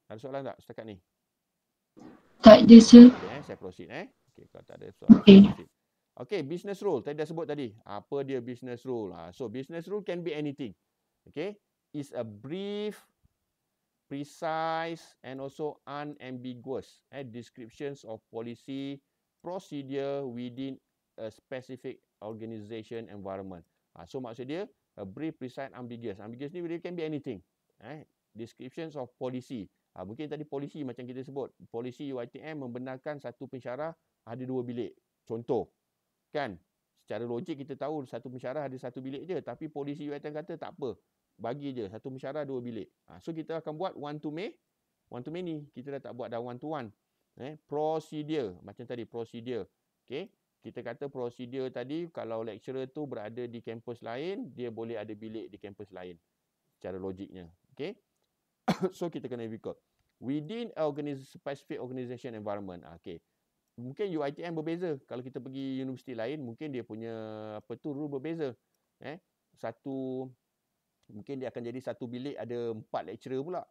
Ada soalan tak setakat ni? Tak ada, sir. Okay, eh? saya proceed. Eh? Okay, kalau tak ada soalan, okay. Okay, business rule. Tadi dah sebut tadi. Apa dia business rule? Ha, so, business rule can be anything. Okay? It's a brief precise and also unambiguous eh, descriptions of policy procedure within a specific organisation environment. Ha, so maksud dia a brief, precise, ambiguous. Ambiguous ni really can be anything. Eh? Descriptions of policy. Ha, mungkin tadi policy macam kita sebut. policy UITM membenarkan satu pensyarah ada dua bilik. Contoh. Kan? Secara logik kita tahu satu pensyarah ada satu bilik je. Tapi policy UITM kata tak apa. Bagi je. Satu pensyarah dua bilik. Ha, so kita akan buat one to many. One to many. Kita dah tak buat dah one to one. Eh? Procedure. Macam tadi. Procedure. Okay kita kata prosedur tadi kalau lecturer tu berada di kampus lain dia boleh ada bilik di kampus lain secara logiknya okey so kita kena record within organization specific organization environment ah, okey mungkin UiTM berbeza kalau kita pergi universiti lain mungkin dia punya apa tu rule berbeza eh satu mungkin dia akan jadi satu bilik ada empat lecturer pula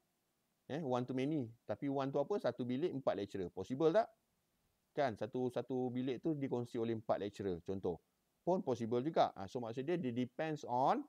eh one to many tapi one to apa satu bilik empat lecturer possible tak kan satu satu bilik tu dikongsi oleh empat lecturer contoh pun possible juga ha, so maksudnya dia depends on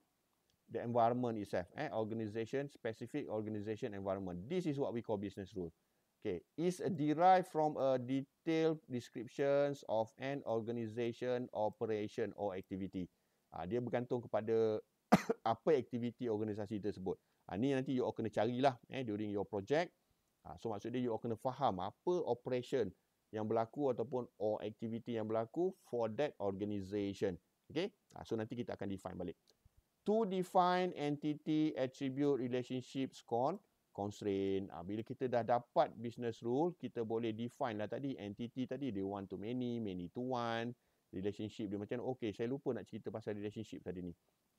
the environment itself eh organization specific organization environment this is what we call business rule okay is derived from a detailed descriptions of an organization operation or activity ha, dia bergantung kepada apa aktiviti organisasi tersebut ha, ni nanti you all kena carilah eh during your project ha, so dia you all kena faham apa operation yang berlaku ataupun or activity yang berlaku for that organisation. Okay, ah, so nanti kita akan define balik. To define entity attribute relationship scorn constraint. Ah, bila kita dah dapat business rule, kita boleh define lah tadi entity tadi. They one to many, many to one. Relationship dia macam, okay saya lupa nak cerita pasal relationship tadi ni.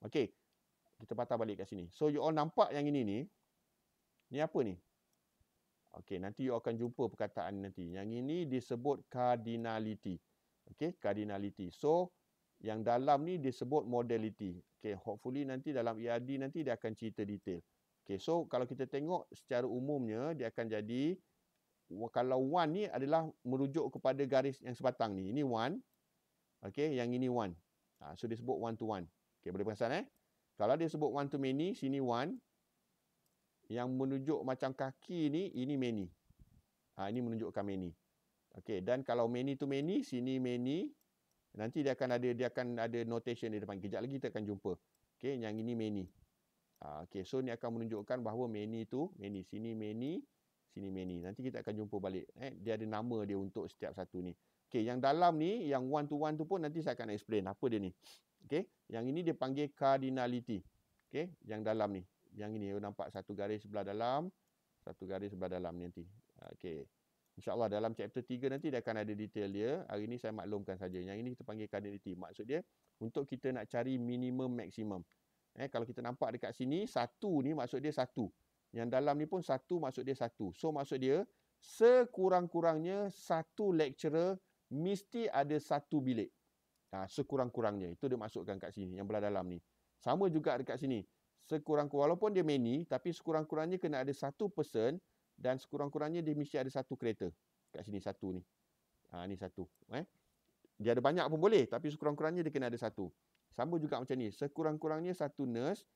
Okay, kita patah balik kat sini. So you all nampak yang ini ni. Ni apa ni? Okey, nanti you akan jumpa perkataan nanti. Yang ini disebut cardinality. Okey, cardinality. So, yang dalam ni disebut modality. Okey, hopefully nanti dalam EAD nanti dia akan cerita detail. Okey, so kalau kita tengok secara umumnya dia akan jadi kalau one ni adalah merujuk kepada garis yang sebatang ni. Ini one. Okey, yang ini one. Ha, so, dia sebut one to one. Okey, boleh perasan eh? Kalau dia sebut one to many, sini one yang menunjuk macam kaki ni, ini many. Ha, ini menunjukkan many. Okey, dan kalau many tu many, sini many, nanti dia akan ada dia akan ada notation di depan. Kejap lagi kita akan jumpa. Okey, yang ini many. Ha, Okey, so ni akan menunjukkan bahawa many tu, many, sini many, sini many. Nanti kita akan jumpa balik. Eh, dia ada nama dia untuk setiap satu ni. Okey, yang dalam ni, yang one to one tu pun nanti saya akan explain apa dia ni. Okey, yang ini dia panggil cardinality. Okey, yang dalam ni yang ini awak oh, nampak satu garis sebelah dalam satu garis sebelah dalam ni nanti okey insyaallah dalam chapter 3 nanti dia akan ada detail dia hari ini saya maklumkan saja yang ini kita panggil cardinality maksud dia untuk kita nak cari minimum maksimum eh kalau kita nampak dekat sini satu ni maksud dia satu yang dalam ni pun satu maksud dia satu so maksud dia sekurang-kurangnya satu lecturer mesti ada satu bilik ha, sekurang-kurangnya itu dia masukkan kat sini yang belah dalam ni sama juga dekat sini sekurang kurang walaupun dia mini tapi sekurang-kurangnya kena ada satu person dan sekurang-kurangnya dia mesti ada satu kereta kat sini satu ni ha ni satu eh dia ada banyak pun boleh tapi sekurang-kurangnya dia kena ada satu sama juga macam ni sekurang-kurangnya satu nurse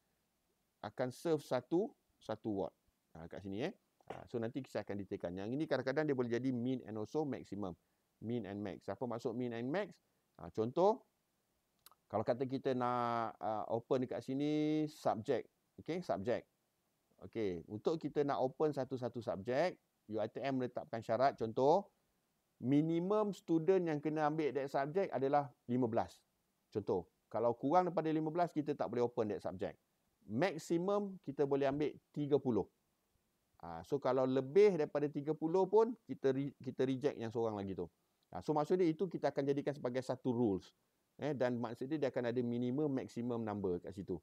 akan serve satu satu ward ha kat sini eh ha, so nanti saya akan detailkan yang ini kadang-kadang dia boleh jadi mean and also maximum mean and max Siapa maksud mean and max ha, contoh kalau kata kita nak uh, open dekat sini subjek, okay subjek. okay untuk kita nak open satu-satu subjek, UiTM menetapkan syarat contoh minimum student yang kena ambil that subjek adalah 15. Contoh, kalau kurang daripada 15 kita tak boleh open that subjek. Maksimum kita boleh ambil 30. Ha, ah, so kalau lebih daripada 30 pun kita re- kita reject yang seorang lagi tu. Ha, so maksudnya itu kita akan jadikan sebagai satu rules. Eh, dan maksudnya dia akan ada minimum maksimum number kat situ.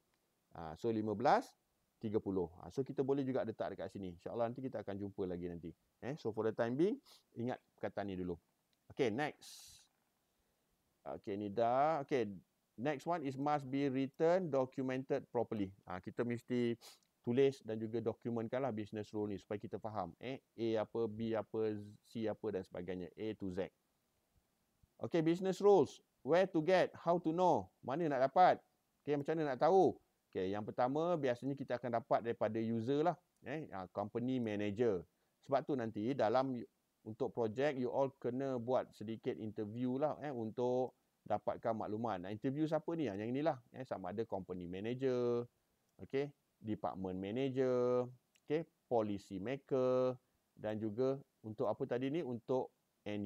Ha, so 15, 30. Ha, so kita boleh juga letak dekat sini. InsyaAllah nanti kita akan jumpa lagi nanti. Eh, so for the time being, ingat perkataan ni dulu. Okay, next. Okay, ni dah. Okay, next one is must be written documented properly. Ha, kita mesti tulis dan juga dokumenkan lah business rule ni supaya kita faham. Eh, A apa, B apa, C apa dan sebagainya. A to Z. Okay, business rules where to get, how to know, mana nak dapat. Okay, macam mana nak tahu? Okay, yang pertama biasanya kita akan dapat daripada user lah. Eh, ah, company manager. Sebab tu nanti dalam untuk projek, you all kena buat sedikit interview lah eh, untuk dapatkan maklumat. Nah, interview siapa ni? Ah, yang inilah. Eh, sama ada company manager, okay, department manager, okay, policy maker dan juga untuk apa tadi ni? Untuk end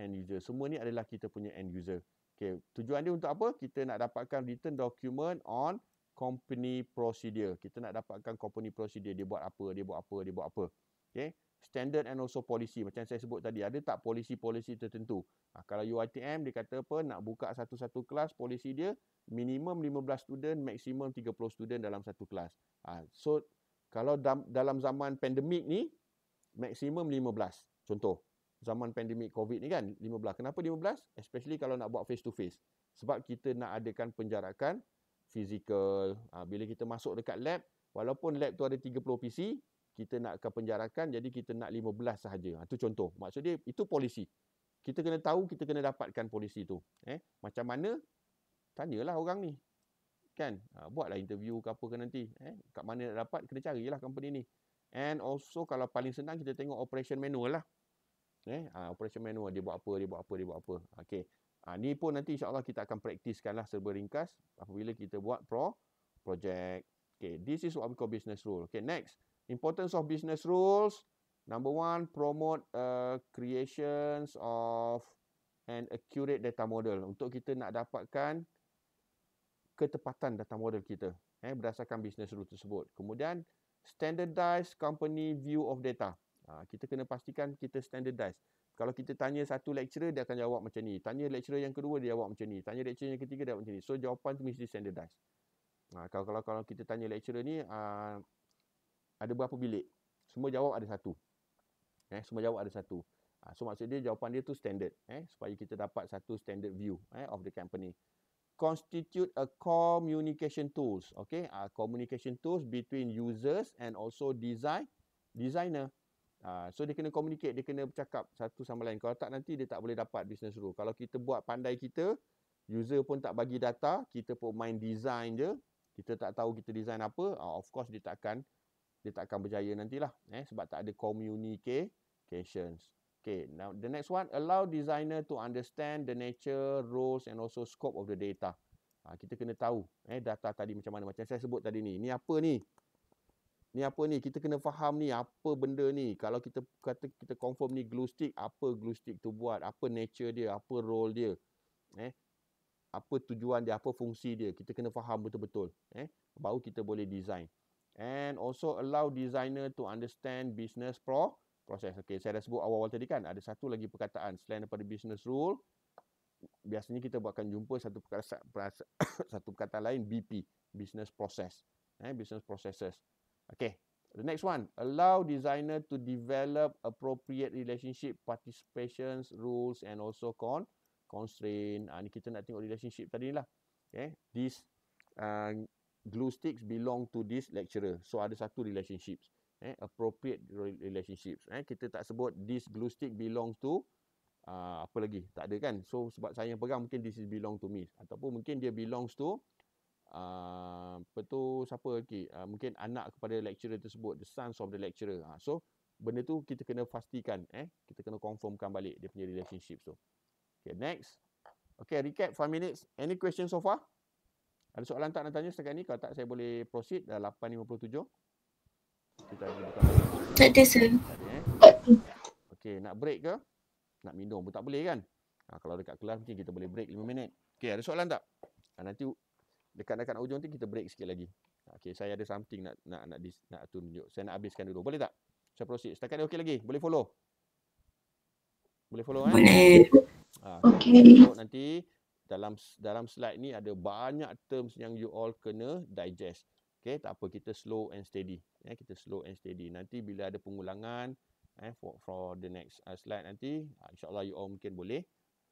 end user. Semua ni adalah kita punya end user. Okay. Tujuan dia untuk apa? Kita nak dapatkan written document on company procedure. Kita nak dapatkan company procedure. Dia buat apa, dia buat apa, dia buat apa. Okay. Standard and also policy. Macam saya sebut tadi, ada tak policy-policy tertentu? Ha, kalau UITM, dia kata apa? Nak buka satu-satu kelas, policy dia minimum 15 student, maksimum 30 student dalam satu kelas. Ha, so, kalau dalam zaman pandemik ni, maksimum 15. Contoh, zaman pandemik COVID ni kan, 15. Kenapa 15? Especially kalau nak buat face to face. Sebab kita nak adakan penjarakan fizikal. Ha, bila kita masuk dekat lab, walaupun lab tu ada 30 PC, kita nak ke penjarakan jadi kita nak 15 sahaja. Itu ha, contoh. Maksudnya itu polisi. Kita kena tahu kita kena dapatkan polisi tu. Eh, macam mana? Tanyalah orang ni. Kan? Ha, buatlah interview ke apa ke nanti. Eh, kat mana nak dapat kena carilah company ni. And also kalau paling senang kita tengok operation manual lah. Eh, uh, operation manual dia buat apa, dia buat apa, dia buat apa. Okey. Uh, ni pun nanti insya-Allah kita akan praktiskanlah serba ringkas apabila kita buat pro project. Okey, this is what we call business rule. Okey, next, importance of business rules. Number one, promote uh, creations of an accurate data model untuk kita nak dapatkan ketepatan data model kita eh berdasarkan business rule tersebut. Kemudian standardize company view of data. Ha, kita kena pastikan kita standardize. Kalau kita tanya satu lecturer, dia akan jawab macam ni. Tanya lecturer yang kedua, dia jawab macam ni. Tanya lecturer yang ketiga, dia jawab macam ni. So, jawapan tu mesti standardize. Ha, kalau, kalau, kalau kita tanya lecturer ni, ha, ada berapa bilik? Semua jawab ada satu. Eh, semua jawab ada satu. Ha, so, maksud dia jawapan dia tu standard. Eh, supaya kita dapat satu standard view eh, of the company. Constitute a communication tools. Okay, ha, communication tools between users and also design designer. Ha, so dia kena communicate, dia kena bercakap satu sama lain. Kalau tak nanti dia tak boleh dapat business rule. Kalau kita buat pandai kita, user pun tak bagi data, kita pun main design je. Kita tak tahu kita design apa, uh, of course dia takkan dia takkan berjaya nantilah. Eh, sebab tak ada communications. Okay, now the next one, allow designer to understand the nature, roles and also scope of the data. Ha, kita kena tahu eh, data tadi macam mana. Macam saya sebut tadi ni. Ni apa ni? ni apa ni kita kena faham ni apa benda ni kalau kita kata kita confirm ni glue stick apa glue stick tu buat apa nature dia apa role dia eh apa tujuan dia apa fungsi dia kita kena faham betul-betul eh baru kita boleh design and also allow designer to understand business pro process okay saya dah sebut awal-awal tadi kan ada satu lagi perkataan selain daripada business rule biasanya kita akan jumpa satu perkataan satu perkataan lain BP business process eh business processes Okay, the next one. Allow designer to develop appropriate relationship, participations, rules and also con constraint. Ha, ni kita nak tengok relationship tadi lah. Okay, this uh, glue sticks belong to this lecturer. So, ada satu relationships. Eh, appropriate relationships. Eh, kita tak sebut this glue stick belongs to Uh, apa lagi? Tak ada kan? So sebab saya yang pegang mungkin this is belong to me ataupun mungkin dia belongs to apa ah, tu siapa lagi uh, mungkin anak kepada lecturer tersebut the sons of the lecturer uh, so benda tu kita kena pastikan eh kita kena confirmkan balik dia punya relationship tu okay next okay recap 5 minutes any question so far ada soalan tak nak tanya sekarang ni kalau tak saya boleh proceed dah 8.57 kita tak ada sir eh? okay nak break ke nak minum pun tak boleh kan ha, kalau dekat kelas mungkin kita boleh break 5 minit okay ada soalan tak ha, nanti dekat-dekat hujung tu kita break sikit lagi. Okey, saya ada something nak nak nak dis, nak tunjuk. Saya nak habiskan dulu. Boleh tak? Saya proceed. Setakat ni okey lagi. Boleh follow. Boleh follow kan? Boleh. Ha, ah, okey. Nanti dalam dalam slide ni ada banyak terms yang you all kena digest. Okey, tak apa kita slow and steady. Ya, yeah, kita slow and steady. Nanti bila ada pengulangan eh for, for the next uh, slide nanti, ah, insyaallah you all mungkin boleh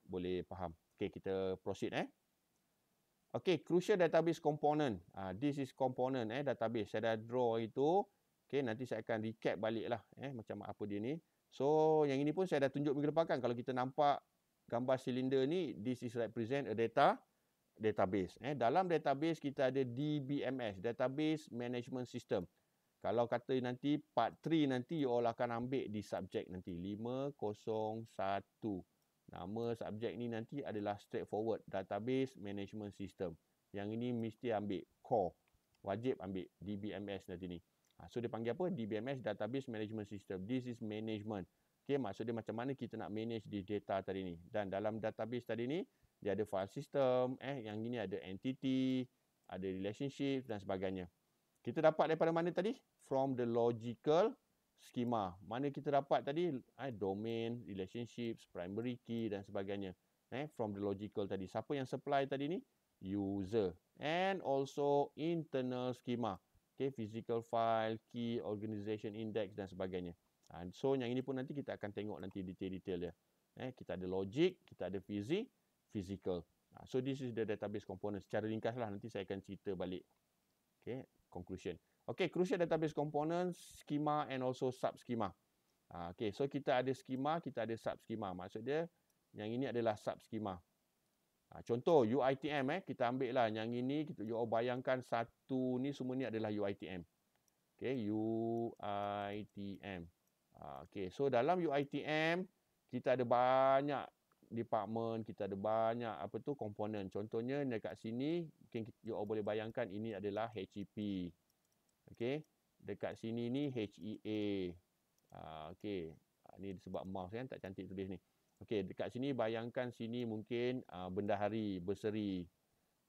boleh faham. Okey, kita proceed eh. Okay, crucial database component. Uh, this is component eh, database. Saya dah draw itu. Okay, nanti saya akan recap balik lah. Eh, macam apa dia ni. So, yang ini pun saya dah tunjuk minggu lepas kan. Kalau kita nampak gambar silinder ni, this is represent a data database. Eh, dalam database kita ada DBMS, Database Management System. Kalau kata nanti part 3 nanti, you all akan ambil di subjek nanti. 501. Nama subjek ni nanti adalah straightforward database management system. Yang ini mesti ambil core. Wajib ambil DBMS nanti ni. Ha, so dia panggil apa? DBMS database management system. This is management. Okay, maksud dia macam mana kita nak manage di data tadi ni. Dan dalam database tadi ni, dia ada file system. Eh, yang ini ada entity, ada relationship dan sebagainya. Kita dapat daripada mana tadi? From the logical skema. Mana kita dapat tadi? Eh, domain, relationships, primary key dan sebagainya. Eh, from the logical tadi. Siapa yang supply tadi ni? User. And also internal skema, Okay, physical file, key, organization index dan sebagainya. And so yang ini pun nanti kita akan tengok nanti detail-detail dia. Eh, kita ada logic, kita ada fizik, physical. Ah, so this is the database component. Secara ringkaslah nanti saya akan cerita balik. Okay, conclusion. Okay, crucial database component, schema and also sub-schema. Ah, okay, so kita ada schema, kita ada sub-schema. Maksud dia, yang ini adalah sub-schema. Ah, contoh, UITM, eh, kita ambil lah. Yang ini, kita you bayangkan satu ni, semua ni adalah UITM. Okay, UITM. Ah, okay, so dalam UITM, kita ada banyak department, kita ada banyak apa tu komponen. Contohnya dekat sini, mungkin you all boleh bayangkan ini adalah HEP. Okey, dekat sini ni HEA. Ah okey. Ah, ni sebab mouse kan tak cantik tulis ni. Okey, dekat sini bayangkan sini mungkin uh, ah, bendahari, berseri.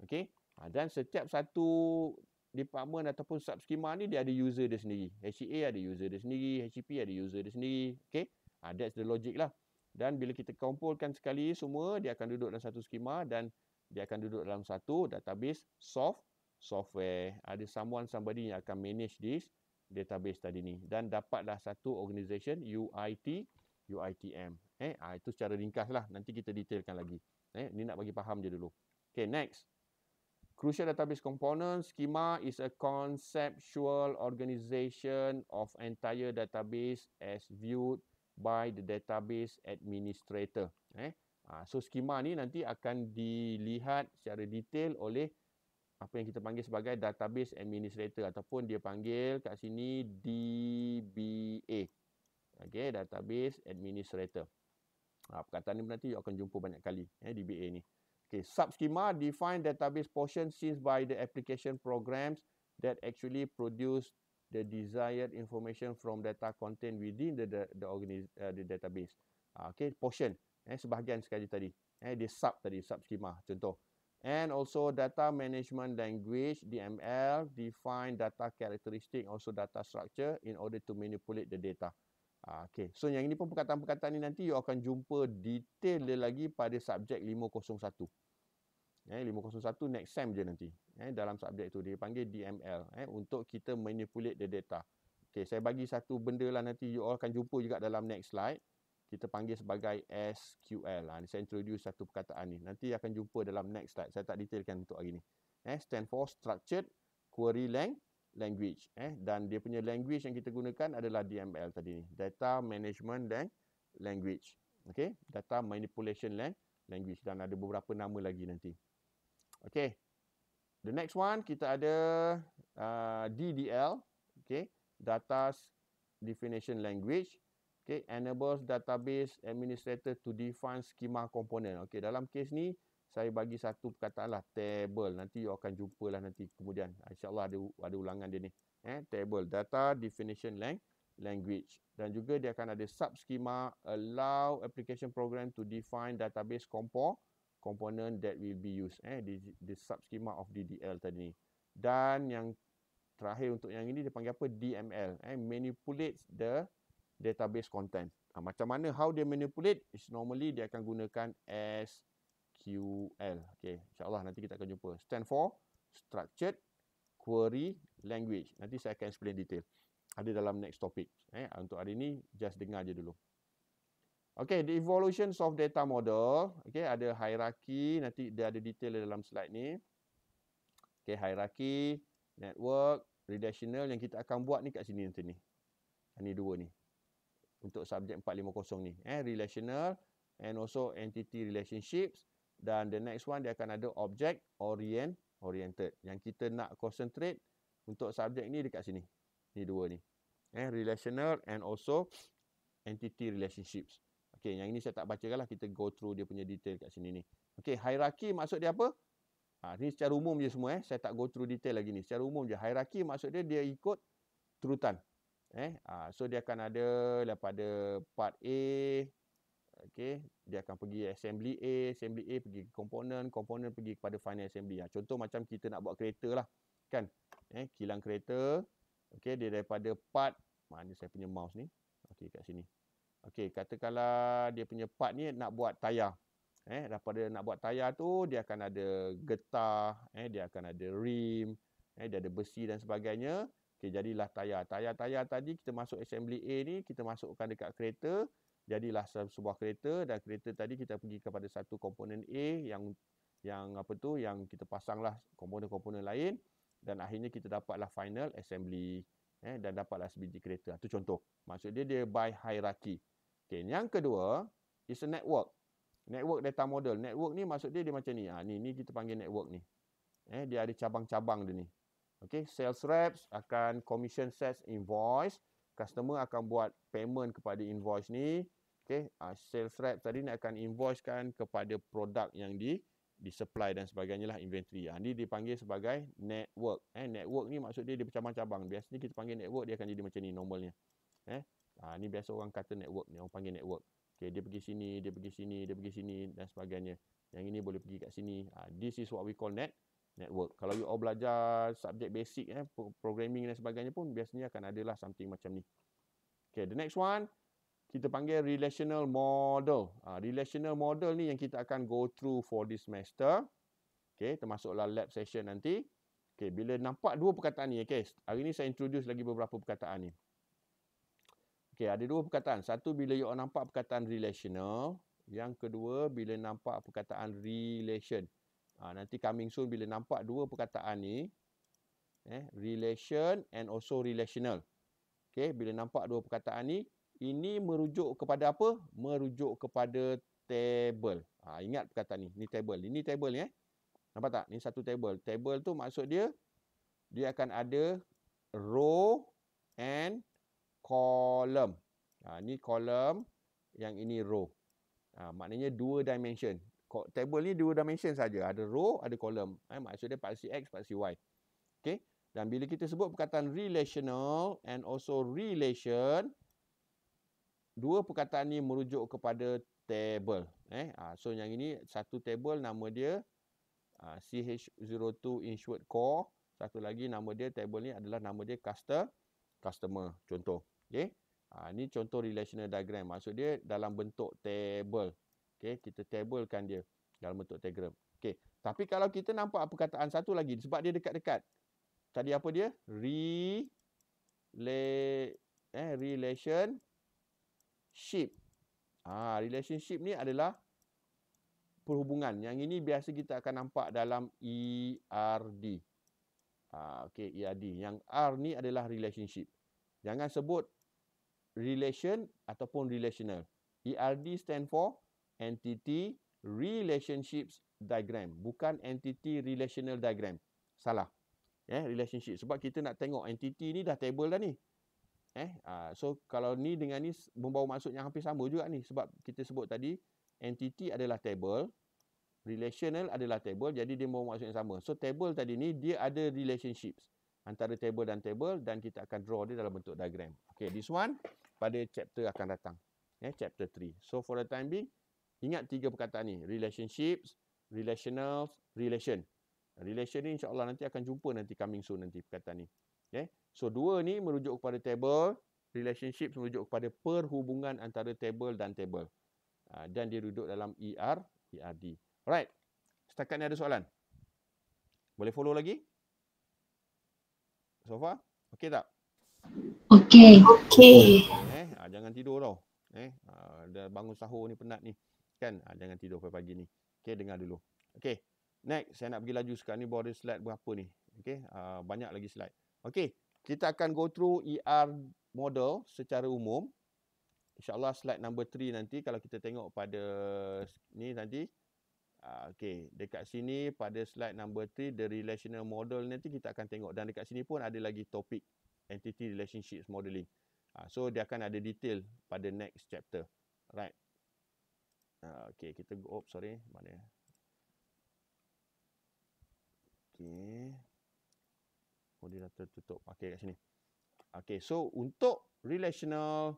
Okey. Ha, dan setiap satu department ataupun subskema ni dia ada user dia sendiri. HEA ada user dia sendiri, HCP ada user dia sendiri. Okey. Ha, that's the logic lah. Dan bila kita kumpulkan sekali semua, dia akan duduk dalam satu skema dan dia akan duduk dalam satu database soft software, ada someone somebody yang akan manage this database tadi ni dan dapatlah satu organisation UIT UITM. Eh, ha, itu secara ringkas lah. Nanti kita detailkan lagi. Eh, ni nak bagi faham je dulu. Okay, next. Crucial database component schema is a conceptual organisation of entire database as viewed by the database administrator. Eh, ha, so schema ni nanti akan dilihat secara detail oleh apa yang kita panggil sebagai database administrator ataupun dia panggil kat sini DBA. Okey, database administrator. Ha, perkataan ni nanti you akan jumpa banyak kali eh, DBA ni. Okay, sub schema define database portion seized by the application programs that actually produce the desired information from data contained within the the, the, organiz, uh, the database. Ha, okay, portion. Eh, sebahagian sekali tadi. Eh, dia sub tadi, sub schema. Contoh and also data management language DML define data characteristic also data structure in order to manipulate the data. Uh, okay, so yang ini pun perkataan-perkataan ni nanti you akan jumpa detail dia lagi pada subjek 501. Eh, 501 next time je nanti. Eh, dalam subjek tu dia panggil DML eh, untuk kita manipulate the data. Okay, saya bagi satu benda lah nanti you all akan jumpa juga dalam next slide kita panggil sebagai SQL. Ha, saya introduce satu perkataan ni. Nanti akan jumpa dalam next slide. Saya tak detailkan untuk hari ni. Eh, stand for Structured Query Lang Language. Eh, dan dia punya language yang kita gunakan adalah DML tadi ni. Data Management Lang Language. Okay. Data Manipulation Lang Language. Dan ada beberapa nama lagi nanti. Okay. The next one, kita ada uh, DDL. Okay. Data Definition Language okay, enables database administrator to define schema component. Okay, dalam kes ni, saya bagi satu perkataan lah, table. Nanti you akan jumpa lah nanti kemudian. Ah, InsyaAllah ada, ada ulangan dia ni. Eh, table, data definition lang language. Dan juga dia akan ada sub-schema allow application program to define database compo component that will be used. Eh, the, the sub-schema of DDL tadi ni. Dan yang terakhir untuk yang ini dia panggil apa? DML. Eh, manipulate the database content. Ha, macam mana how dia manipulate is normally dia akan gunakan SQL. Okay, insyaAllah nanti kita akan jumpa. Stand for Structured Query Language. Nanti saya akan explain detail. Ada dalam next topic. Eh, untuk hari ini, just dengar aja dulu. Okay, the evolution of data model. Okay, ada hierarki. Nanti dia ada detail dalam slide ni. Okay, hierarki, network, relational yang kita akan buat ni kat sini nanti ni. Ini dua ni untuk subjek 450 ni eh relational and also entity relationships dan the next one dia akan ada object orient oriented yang kita nak concentrate untuk subjek ni dekat sini ni dua ni eh relational and also entity relationships Okay, yang ini saya tak baca lah kita go through dia punya detail kat sini ni Okay, hierarchy maksud dia apa ha ni secara umum je semua eh saya tak go through detail lagi ni secara umum je hierarchy maksud dia dia ikut turutan Eh, uh, so dia akan ada daripada part A, okay, dia akan pergi assembly A, assembly A pergi ke komponen, komponen pergi kepada final assembly. Ya. Contoh macam kita nak buat kereta lah, kan? Eh, kilang kereta, okay, dia daripada part, mana saya punya mouse ni? Okay, kat sini. Okay, katakanlah dia punya part ni nak buat tayar. Eh, daripada nak buat tayar tu, dia akan ada getah, eh, dia akan ada rim, eh, dia ada besi dan sebagainya. Okey, jadilah tayar. Tayar-tayar tadi kita masuk assembly A ni, kita masukkan dekat kereta, jadilah sebuah kereta dan kereta tadi kita pergi kepada satu komponen A yang yang apa tu yang kita pasanglah komponen-komponen lain dan akhirnya kita dapatlah final assembly eh dan dapatlah sebiji kereta. Itu contoh. Maksud dia dia by hierarchy. Okay, yang kedua is a network. Network data model. Network ni maksud dia dia macam ni. Ha, ni ni kita panggil network ni. Eh dia ada cabang-cabang dia ni. Okay, sales reps akan commission sets invoice. Customer akan buat payment kepada invoice ni. Okay, uh, ah, sales rep tadi ni akan invoice kan kepada produk yang di di supply dan sebagainya lah inventory. Ha, ni dipanggil sebagai network. Eh, network ni maksud dia dia bercabang-cabang. Biasanya kita panggil network dia akan jadi macam ni normalnya. Eh, uh, ni biasa orang kata network ni. Orang panggil network. Okay, dia pergi sini, dia pergi sini, dia pergi sini dan sebagainya. Yang ini boleh pergi kat sini. Uh, this is what we call net network. Kalau you all belajar subjek basic eh, programming dan sebagainya pun biasanya akan ada lah something macam ni. Okay, the next one kita panggil relational model. Uh, relational model ni yang kita akan go through for this semester. Okay, termasuklah lab session nanti. Okay, bila nampak dua perkataan ni, okay, hari ni saya introduce lagi beberapa perkataan ni. Okay, ada dua perkataan. Satu, bila you all nampak perkataan relational. Yang kedua, bila nampak perkataan relation. Ha, nanti coming soon bila nampak dua perkataan ni. Eh, relation and also relational. Okay, bila nampak dua perkataan ni. Ini merujuk kepada apa? Merujuk kepada table. Ha, ingat perkataan ni. Ini table. Ini table ni eh. Nampak tak? Ini satu table. Table tu maksud dia. Dia akan ada row and column. Ha, ni column. Yang ini row. Ha, maknanya dua dimension table ni dua dimension saja. Ada row, ada column. Eh, maksudnya paksi X, paksi Y. Okay. Dan bila kita sebut perkataan relational and also relation, dua perkataan ni merujuk kepada table. Eh, ha, so yang ini satu table nama dia ha, CH02 insured core. Satu lagi nama dia table ni adalah nama dia customer, customer contoh. Okay. ini ha, contoh relational diagram. Maksud dia dalam bentuk table. Okey, kita tablekan dia dalam bentuk telegram. Okey, tapi kalau kita nampak apa kataan satu lagi sebab dia dekat-dekat. Tadi apa dia? Re -le eh, relation ship. Ah, relationship ni adalah perhubungan. Yang ini biasa kita akan nampak dalam ERD. Ah, okey, ERD. Yang R ni adalah relationship. Jangan sebut relation ataupun relational. ERD stand for entity relationships diagram bukan entity relational diagram salah eh relationship sebab kita nak tengok entity ni dah table dah ni eh uh, so kalau ni dengan ni membawa maksud yang hampir sama juga ni sebab kita sebut tadi entity adalah table relational adalah table jadi dia membawa maksud yang sama so table tadi ni dia ada relationships antara table dan table dan kita akan draw dia dalam bentuk diagram okey this one pada chapter akan datang eh chapter 3 so for the time being Ingat tiga perkataan ni. Relationships, relational, relation. Relation ni insyaAllah nanti akan jumpa nanti coming soon nanti perkataan ni. Okay? So dua ni merujuk kepada table. Relationships merujuk kepada perhubungan antara table dan table. Ha, dan dia duduk dalam ER, ERD. Alright. Setakat ni ada soalan? Boleh follow lagi? So far? Okay tak? Okay. Okay. Eh, ha, jangan tidur tau. Eh, ha, dah bangun sahur ni penat ni kan ha, jangan tidur pagi, pagi ni okey dengar dulu okey next saya nak pergi laju sekarang ni boleh slide berapa ni okey uh, banyak lagi slide okey kita akan go through ER model secara umum insyaallah slide number 3 nanti kalau kita tengok pada ni nanti uh, okey dekat sini pada slide number 3 the relational model nanti kita akan tengok dan dekat sini pun ada lagi topik entity relationships modeling uh, so dia akan ada detail pada next chapter right Ah, okay, kita go up, oh, sorry. Mana? Okay. Oh, dia dah tertutup. Okay, kat sini. Okay, so untuk relational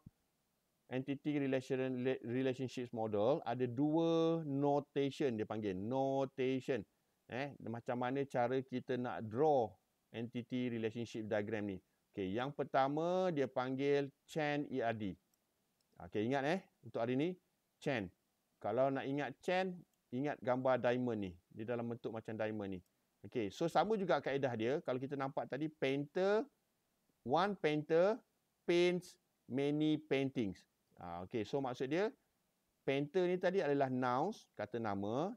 entity relation relationships model, ada dua notation dia panggil. Notation. Eh, macam mana cara kita nak draw entity relationship diagram ni. Okay, yang pertama dia panggil Chen ERD. Okay, ingat eh. Untuk hari ni, Chen. Kalau nak ingat chain, ingat gambar diamond ni. Dia dalam bentuk macam diamond ni. Okay, so sama juga kaedah dia. Kalau kita nampak tadi, painter, one painter paints many paintings. Ah, ha, okay, so maksud dia, painter ni tadi adalah nouns, kata nama.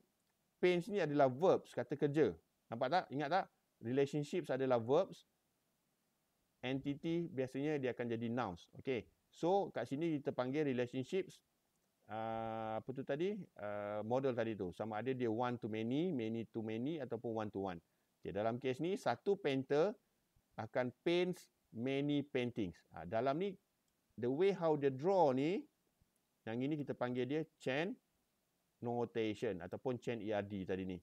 Paints ni adalah verbs, kata kerja. Nampak tak? Ingat tak? Relationships adalah verbs. Entity biasanya dia akan jadi nouns. Okay, so kat sini kita panggil relationships Ah, apa tu tadi uh, model tadi tu sama ada dia one to many many to many ataupun one to one okay, dalam kes ni satu painter akan paints many paintings ha, dalam ni the way how the draw ni yang ini kita panggil dia chain notation ataupun chain ERD tadi ni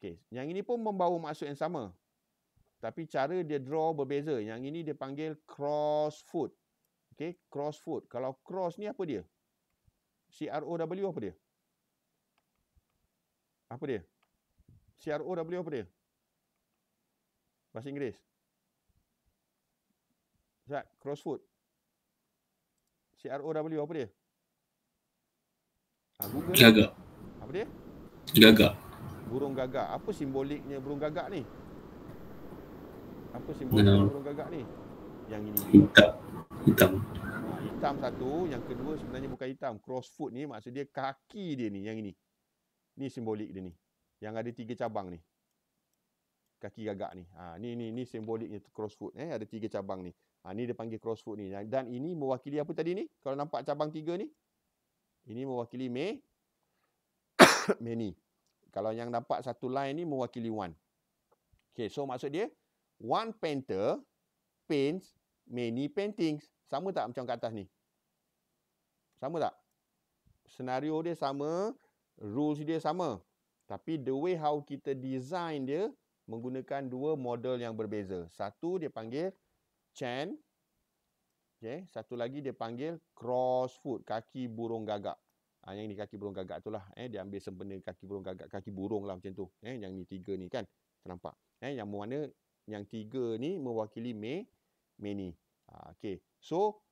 okay, yang ini pun membawa maksud yang sama tapi cara dia draw berbeza yang ini dia panggil cross foot okay, cross foot kalau cross ni apa dia CROW apa dia? Apa dia? CROW apa dia? Bahasa Inggeris. Zat Crossfood. CROW apa dia? Ah, gagak. Apa dia? Gagak. Burung gagak. Apa simboliknya burung gagak ni? Apa simboliknya burung gagak ni? Yang ini. Hitam. Hitam hitam satu, yang kedua sebenarnya bukan hitam. Crossfoot ni maksud dia kaki dia ni, yang ini. Ni simbolik dia ni. Yang ada tiga cabang ni. Kaki gagak ni. Ha, ni, ni, ni simboliknya crossfoot. Eh? Ada tiga cabang ni. Ha, ni dia panggil crossfoot ni. Dan ini mewakili apa tadi ni? Kalau nampak cabang tiga ni. Ini mewakili me. many. Kalau yang nampak satu line ni mewakili one. Okay, so maksud dia. One painter paints many paintings. Sama tak macam kat atas ni? Sama tak? Senario dia sama, rules dia sama. Tapi the way how kita design dia menggunakan dua model yang berbeza. Satu dia panggil chain. Okay. Satu lagi dia panggil cross foot, kaki burung gagak. Ha, yang ni kaki burung gagak tu lah. Eh, dia ambil sempena kaki burung gagak, kaki burung lah macam tu. Eh, yang ni tiga ni kan. Terlampak. Eh, yang mana yang tiga ni mewakili May many. Ha, okay. So,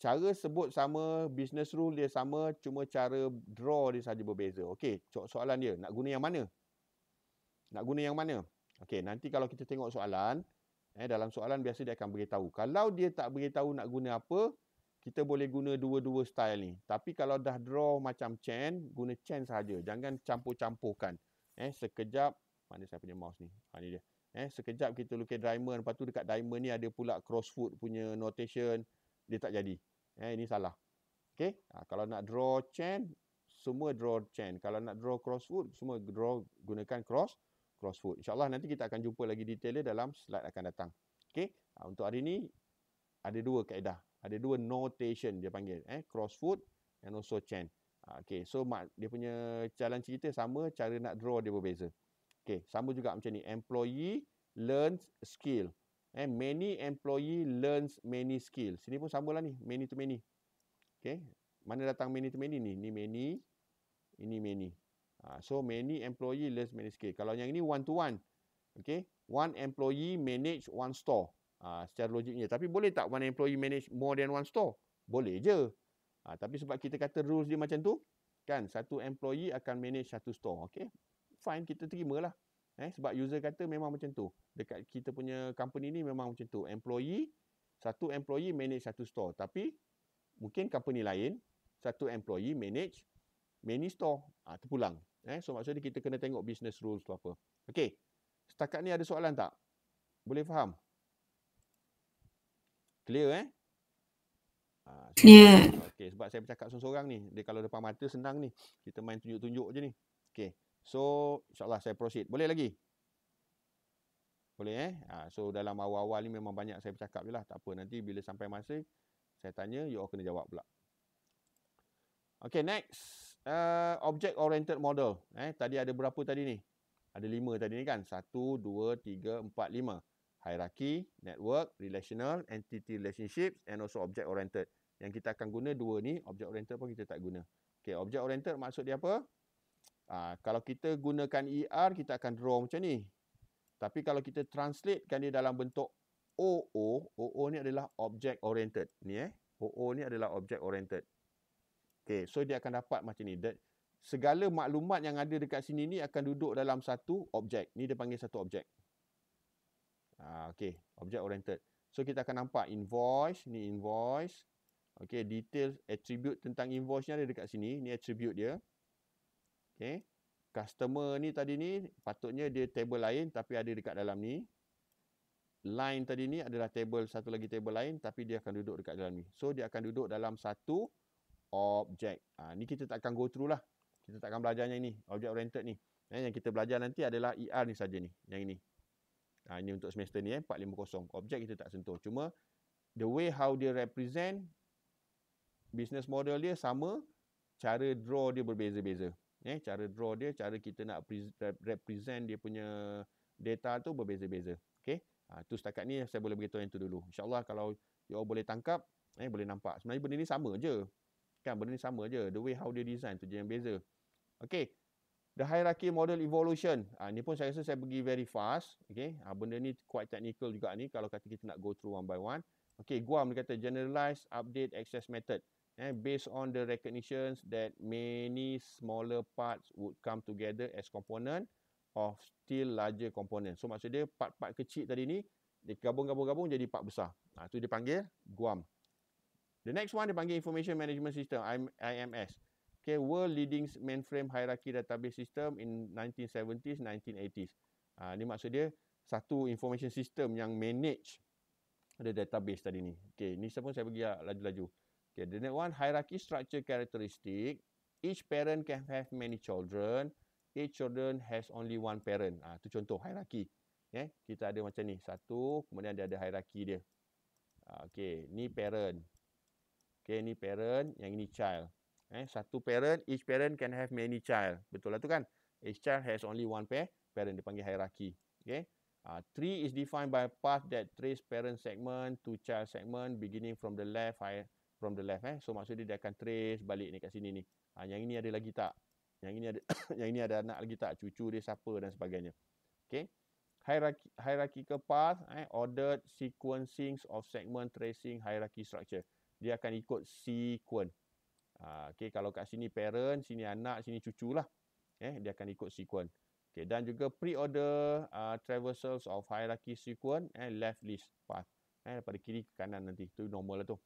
cara sebut sama, business rule dia sama, cuma cara draw dia saja berbeza. Okay, so- soalan dia, nak guna yang mana? Nak guna yang mana? Okay, nanti kalau kita tengok soalan, eh, dalam soalan biasa dia akan beritahu. Kalau dia tak beritahu nak guna apa, kita boleh guna dua-dua style ni. Tapi kalau dah draw macam chain, guna chain saja. Jangan campur-campurkan. Eh, sekejap, mana saya punya mouse ni? Ha, dia. Eh, sekejap kita lukis diamond, lepas tu dekat diamond ni ada pula crossfoot punya notation, dia tak jadi. Eh, ini salah. Okay? Ha, kalau nak draw chain, semua draw chain. Kalau nak draw crossfoot, semua draw gunakan cross, crossfoot. InsyaAllah nanti kita akan jumpa lagi detail dia dalam slide akan datang. Okay? Ha, untuk hari ni, ada dua kaedah. Ada dua notation dia panggil. Eh, crossfoot and also chain. Ha, okay, so dia punya jalan cerita sama, cara nak draw dia berbeza. Okay, sama juga macam ni. Employee learns skill. Eh, many employee learns many skill. Sini pun sama lah ni. Many to many. Okay. Mana datang many to many ni? Ni many. Ini many. Ha, so, many employee learns many skill. Kalau yang ini one to one. Okay. One employee manage one store. Ha, secara logiknya. Tapi boleh tak one employee manage more than one store? Boleh je. Ha, tapi sebab kita kata rules dia macam tu. Kan? Satu employee akan manage satu store. Okay fine kita terima lah eh, sebab user kata memang macam tu dekat kita punya company ni memang macam tu employee satu employee manage satu store tapi mungkin company lain satu employee manage many store ha, terpulang eh, so maksudnya kita kena tengok business rules tu apa Okay. setakat ni ada soalan tak? boleh faham? clear eh? Ah, clear. Okay, sebab saya bercakap seorang-seorang ni. Dia kalau depan mata senang ni. Kita main tunjuk-tunjuk je ni. Okay. So, insyaAllah saya proceed. Boleh lagi? Boleh eh? Ha, so, dalam awal-awal ni memang banyak saya bercakap je lah. Tak apa, nanti bila sampai masa, saya tanya, you all kena jawab pula. Okay, next. Uh, object-oriented model. Eh, tadi ada berapa tadi ni? Ada lima tadi ni kan? Satu, dua, tiga, empat, lima. Hierarchy, network, relational, entity relationships and also object-oriented. Yang kita akan guna dua ni, object-oriented pun kita tak guna. Okay, object-oriented maksud dia Apa? Ha, kalau kita gunakan ER, kita akan draw macam ni. Tapi kalau kita translatekan dia dalam bentuk OO, OO ni adalah object oriented. Ni eh. OO ni adalah object oriented. Okay, so dia akan dapat macam ni. That, segala maklumat yang ada dekat sini ni akan duduk dalam satu objek. Ni dia panggil satu objek. Ha, okay, object oriented. So kita akan nampak invoice, ni invoice. Okay, detail attribute tentang invoice ni ada dekat sini. Ni attribute dia okay. Eh, customer ni tadi ni patutnya dia table lain tapi ada dekat dalam ni line tadi ni adalah table satu lagi table lain tapi dia akan duduk dekat dalam ni so dia akan duduk dalam satu objek ha, ni kita tak akan go through lah kita tak akan belajar yang ini Objek oriented ni eh, yang kita belajar nanti adalah ER ni saja ni yang ini ha, ini untuk semester ni eh, 450 objek kita tak sentuh cuma the way how dia represent business model dia sama cara draw dia berbeza-beza eh cara draw dia cara kita nak represent dia punya data tu berbeza-beza okey ha, tu setakat ni saya boleh beritahu yang tu dulu insyaallah kalau you all boleh tangkap eh boleh nampak sebenarnya benda ni sama je kan benda ni sama je the way how dia design tu je yang beza okey the hierarchy model evolution ha, ni pun saya rasa saya pergi very fast okey ha, benda ni quite technical juga ni kalau kata kita nak go through one by one okey guam dia kata generalize update access method eh, based on the recognitions that many smaller parts would come together as component of still larger component. So maksud dia part-part kecil tadi ni digabung-gabung-gabung jadi part besar. Ah tu dia panggil guam. The next one dia panggil information management system IMS. Okay, world leading mainframe hierarchy database system in 1970s 1980s. Ah ni maksud dia satu information system yang manage ada database tadi ni. Okay, ni saya saya bagi lah laju-laju. Lah, Okay, the next one, hierarchy structure characteristic. Each parent can have many children. Each children has only one parent. Ah, tu contoh hierarchy. Yeah, kita ada macam ni. Satu, kemudian dia ada hierarchy dia. Ah, okay, ni parent. Okay, ni parent, yang ini child. Eh, satu parent, each parent can have many child. Betul lah tu kan? Each child has only one pair. Parent dipanggil hierarchy. Okay. Uh, ah, tree is defined by path that trace parent segment to child segment beginning from the left from the left eh. So maksudnya dia akan trace balik ni kat sini ni. Ha, yang ini ada lagi tak? Yang ini ada yang ini ada anak lagi tak? Cucu dia siapa dan sebagainya. Okay. Hierarchy, hierarchical path, eh, ordered sequencing of segment tracing hierarchy structure. Dia akan ikut sequence. Ha, okay, kalau kat sini parent, sini anak, sini cucu lah. Eh, dia akan ikut sequence. Okay, dan juga pre-order uh, traversals of hierarchy sequence and eh, left list path. Eh, daripada kiri ke kanan nanti. Itu normal lah tu.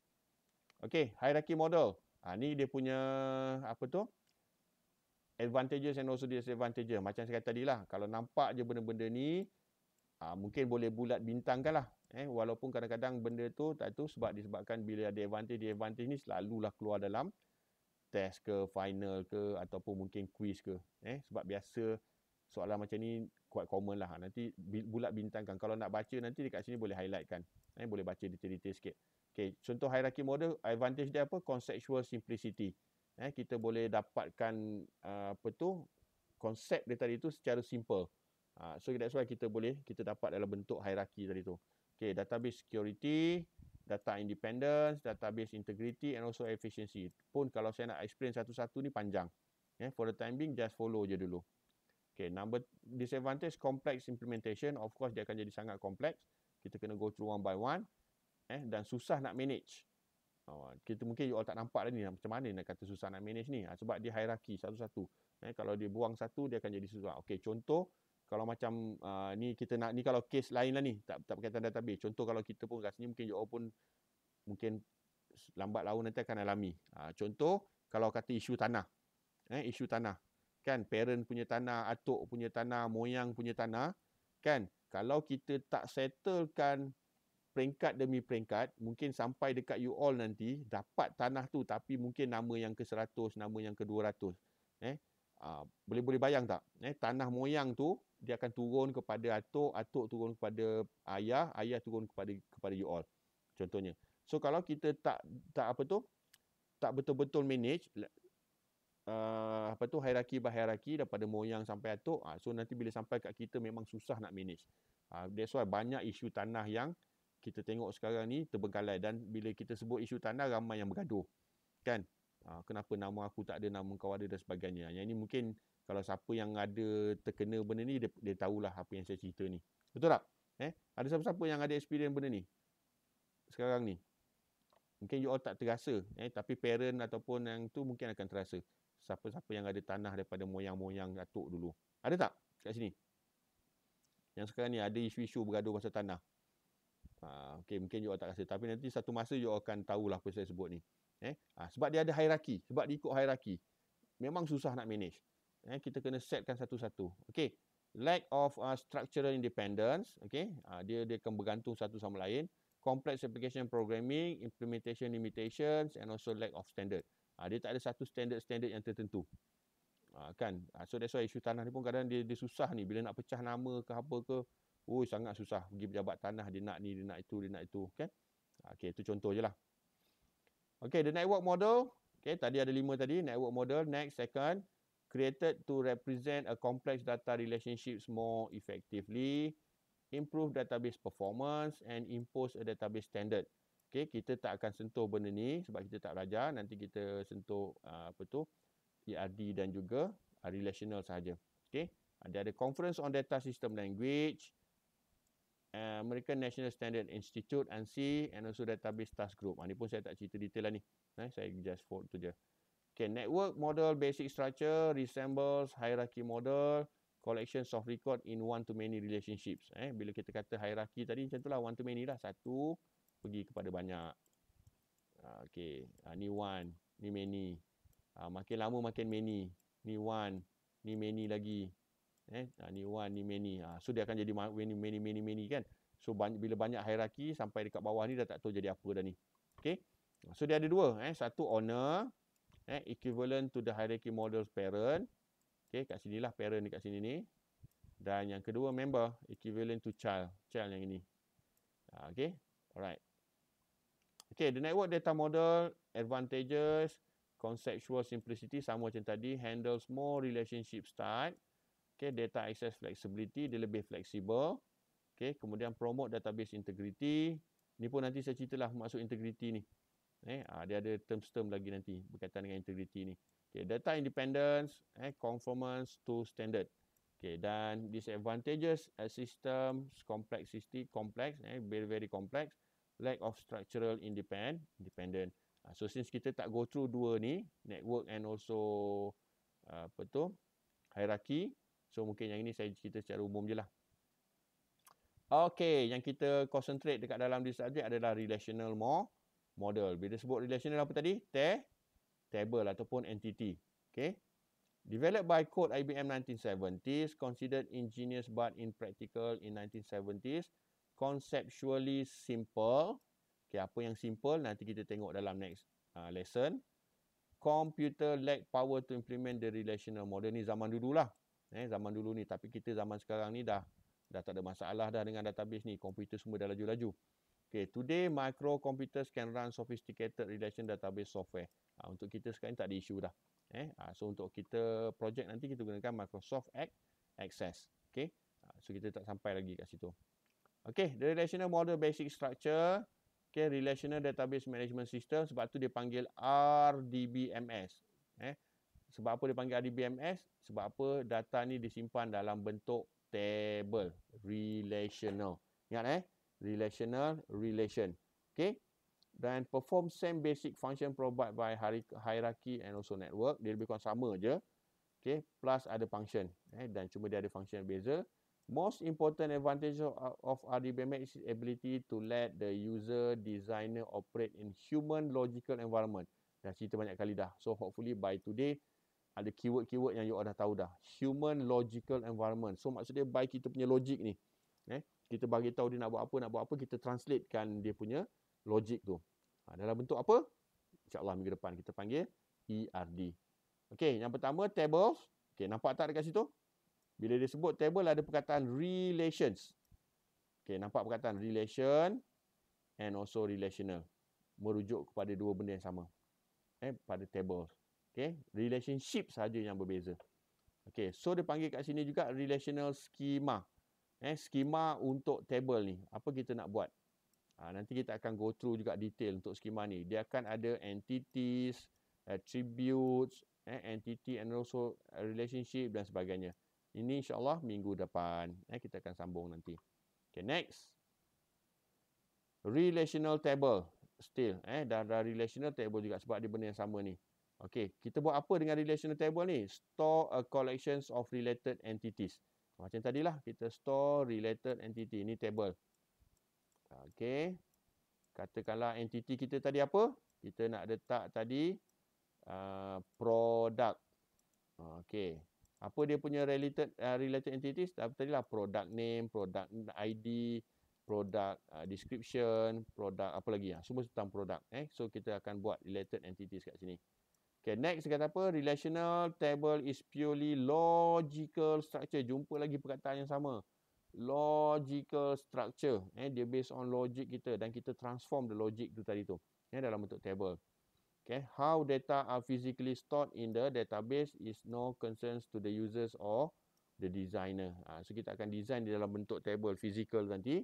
Okey, hierarchy model. Ha, ni dia punya apa tu? Advantages and also disadvantages. Macam saya kata tadi lah. Kalau nampak je benda-benda ni, ha, mungkin boleh bulat bintang kan lah. Eh, walaupun kadang-kadang benda tu tak tu sebab disebabkan bila ada advantage, di advantage ni selalulah keluar dalam test ke final ke ataupun mungkin quiz ke. Eh, sebab biasa soalan macam ni quite common lah. Nanti bulat bintangkan. Kalau nak baca nanti dekat sini boleh highlightkan. Eh, boleh baca detail-detail sikit. Okay, contoh hierarki model, advantage dia apa? Conceptual simplicity. Eh, kita boleh dapatkan uh, apa tu? Konsep dia tadi tu secara simple. Uh, so that's why kita boleh kita dapat dalam bentuk hierarki tadi tu. Okay, database security, data independence, database integrity and also efficiency. Pun kalau saya nak explain satu-satu ni panjang. Yeah, for the time being, just follow je dulu. Okay, number disadvantage, complex implementation. Of course, dia akan jadi sangat complex. Kita kena go through one by one eh dan susah nak manage. Oh, kita mungkin you tak nampak ni macam mana nak kata susah nak manage ni ha, sebab dia hierarki satu-satu. Eh kalau dia buang satu dia akan jadi susah. Okey, contoh kalau macam uh, ni kita nak ni kalau case lain lah ni tak tak berkaitan database. Contoh kalau kita pun rasanya mungkin you pun mungkin lambat laun nanti akan alami. Uh, contoh kalau kata isu tanah. Eh isu tanah. Kan parent punya tanah, atuk punya tanah, moyang punya tanah, kan? Kalau kita tak settlekan peringkat demi peringkat mungkin sampai dekat you all nanti dapat tanah tu tapi mungkin nama yang ke-100 nama yang ke-200 eh ah, boleh-boleh bayang tak eh tanah moyang tu dia akan turun kepada atuk atuk turun kepada ayah ayah turun kepada kepada you all contohnya so kalau kita tak tak apa tu tak betul-betul manage uh, apa tu hierarki bah hierarki daripada moyang sampai atuk uh, so nanti bila sampai kat kita memang susah nak manage uh, that's why banyak isu tanah yang kita tengok sekarang ni terbengkalai dan bila kita sebut isu tanah ramai yang bergaduh kan ha, kenapa nama aku tak ada nama kau ada dan sebagainya ha, yang ini mungkin kalau siapa yang ada terkena benda ni dia, dia tahulah apa yang saya cerita ni betul tak eh ada siapa-siapa yang ada experience benda ni sekarang ni mungkin you all tak terasa eh tapi parent ataupun yang tu mungkin akan terasa siapa-siapa yang ada tanah daripada moyang-moyang atuk dulu ada tak kat sini yang sekarang ni ada isu-isu bergaduh pasal tanah Ha, okay, mungkin you all tak rasa. Tapi nanti satu masa you akan tahu apa saya sebut ni. Eh? Ha, sebab dia ada hierarki. Sebab dia ikut hierarki. Memang susah nak manage. Eh, kita kena setkan satu-satu. Okay. Lack of uh, structural independence. Okay. Uh, ha, dia, dia akan bergantung satu sama lain. Complex application programming, implementation limitations and also lack of standard. Uh, dia tak ada satu standard-standard yang tertentu. Uh, kan? Uh, so that's why isu tanah ni pun kadang dia, dia susah ni. Bila nak pecah nama ke apa ke. Ui, oh, sangat susah pergi pejabat tanah dia nak ni, dia nak itu, dia nak itu. Kan? Ha, okay, itu contoh je lah. Okay, the network model. Okay, tadi ada lima tadi. Network model. Next, second. Created to represent a complex data relationships more effectively. Improve database performance and impose a database standard. Okay, kita tak akan sentuh benda ni sebab kita tak raja. Nanti kita sentuh uh, apa tu? ERD dan juga ha, relational saja. Okay, ada ada conference on data system language. Uh, American National Standard Institute ANSI and also Database Task Group. Ha, ni pun saya tak cerita detail lah ni. Eh, saya just forward tu je. Okay, network model basic structure resembles hierarchy model collections of record in one to many relationships. Eh, bila kita kata hierarchy tadi macam tu lah. One to many lah. Satu pergi kepada banyak. Ah, okay. Ha, ni one. Ni many. Ha, makin lama makin many. Ni one. Ni many lagi eh ah, ni one ni many ha. so dia akan jadi many many many many kan so banyak, bila banyak hierarki sampai dekat bawah ni dah tak tahu jadi apa dah ni Okay, so dia ada dua eh satu owner eh equivalent to the hierarchy model parent Okay, kat sini lah parent dekat sini ni dan yang kedua member equivalent to child child yang ini ha, ah, okey alright Okay, the network data model advantages conceptual simplicity sama macam tadi handles more relationship type Okay, data access flexibility, dia lebih fleksibel. Okay, kemudian promote database integrity. Ni pun nanti saya ceritalah masuk integrity ni. Eh, ah, dia ada term-term lagi nanti berkaitan dengan integrity ni. Okay, data independence, eh, conformance to standard. Okay, dan disadvantages, a system complexity, complex, eh, very, very complex. Lack of structural independent. independent. Ah, so, since kita tak go through dua ni, network and also, ah, apa tu, hierarchy, So mungkin yang ini saya cerita secara umum je lah. Okay, yang kita concentrate dekat dalam this subject adalah relational model. Bila sebut relational apa tadi? Te table ataupun entity. Okay. Developed by code IBM 1970s, considered ingenious but impractical in 1970s, conceptually simple. Okay, apa yang simple nanti kita tengok dalam next uh, lesson. Computer lack power to implement the relational model. Ni zaman dulu lah eh zaman dulu ni tapi kita zaman sekarang ni dah dah tak ada masalah dah dengan database ni komputer semua dah laju-laju Okey, today micro computers can run sophisticated relation database software ha, untuk kita sekarang ni tak ada isu dah eh ha, so untuk kita projek nanti kita gunakan Microsoft Access Okey, ha, so kita tak sampai lagi kat situ Okey, the relational model basic structure Okey, relational database management system sebab tu dia panggil RDBMS eh sebab apa dia panggil RDBMS? Sebab apa data ni disimpan dalam bentuk table, relational. Ingat eh? Relational, relation. Okay? Dan perform same basic function provided by hierarchy and also network. Dia lebih kurang sama je. Okay? Plus ada function. Eh? Dan cuma dia ada function yang beza. Most important advantage of RDBMS is ability to let the user designer operate in human logical environment. Dah cerita banyak kali dah. So hopefully by today, ada keyword-keyword yang you all dah tahu dah human logical environment so maksud dia by kita punya logik ni eh kita bagi tahu dia nak buat apa nak buat apa kita translatekan dia punya logik tu ha, dalam bentuk apa insyaallah minggu depan kita panggil ERD okey yang pertama tables okey nampak tak dekat situ bila dia sebut table ada perkataan relations okey nampak perkataan relation and also relational merujuk kepada dua benda yang sama eh pada tables Okay, relationship saja yang berbeza. Okay, so dia panggil kat sini juga relational schema. Eh, schema untuk table ni. Apa kita nak buat? Ha, nanti kita akan go through juga detail untuk schema ni. Dia akan ada entities, attributes, eh, entity and also relationship dan sebagainya. Ini insyaAllah minggu depan. Eh, kita akan sambung nanti. Okay, next. Relational table. Still, eh, dah, dah relational table juga sebab dia benda yang sama ni. Okay, kita buat apa dengan relational table ni? Store a collections of related entities. Macam tadilah, kita store related entity. Ini table. Okay. Katakanlah entity kita tadi apa? Kita nak letak tadi uh, product. Okay. Apa dia punya related uh, related entities? tadi lah product name, product ID, product uh, description, product apa lagi? Ya? Semua tentang product. Eh? So, kita akan buat related entities kat sini. Okay, next kata apa? Relational table is purely logical structure. Jumpa lagi perkataan yang sama. Logical structure. Eh, dia based on logic kita dan kita transform the logic tu tadi tu. Eh, dalam bentuk table. Okay, how data are physically stored in the database is no concerns to the users or the designer. Ha, so, kita akan design di dalam bentuk table physical nanti.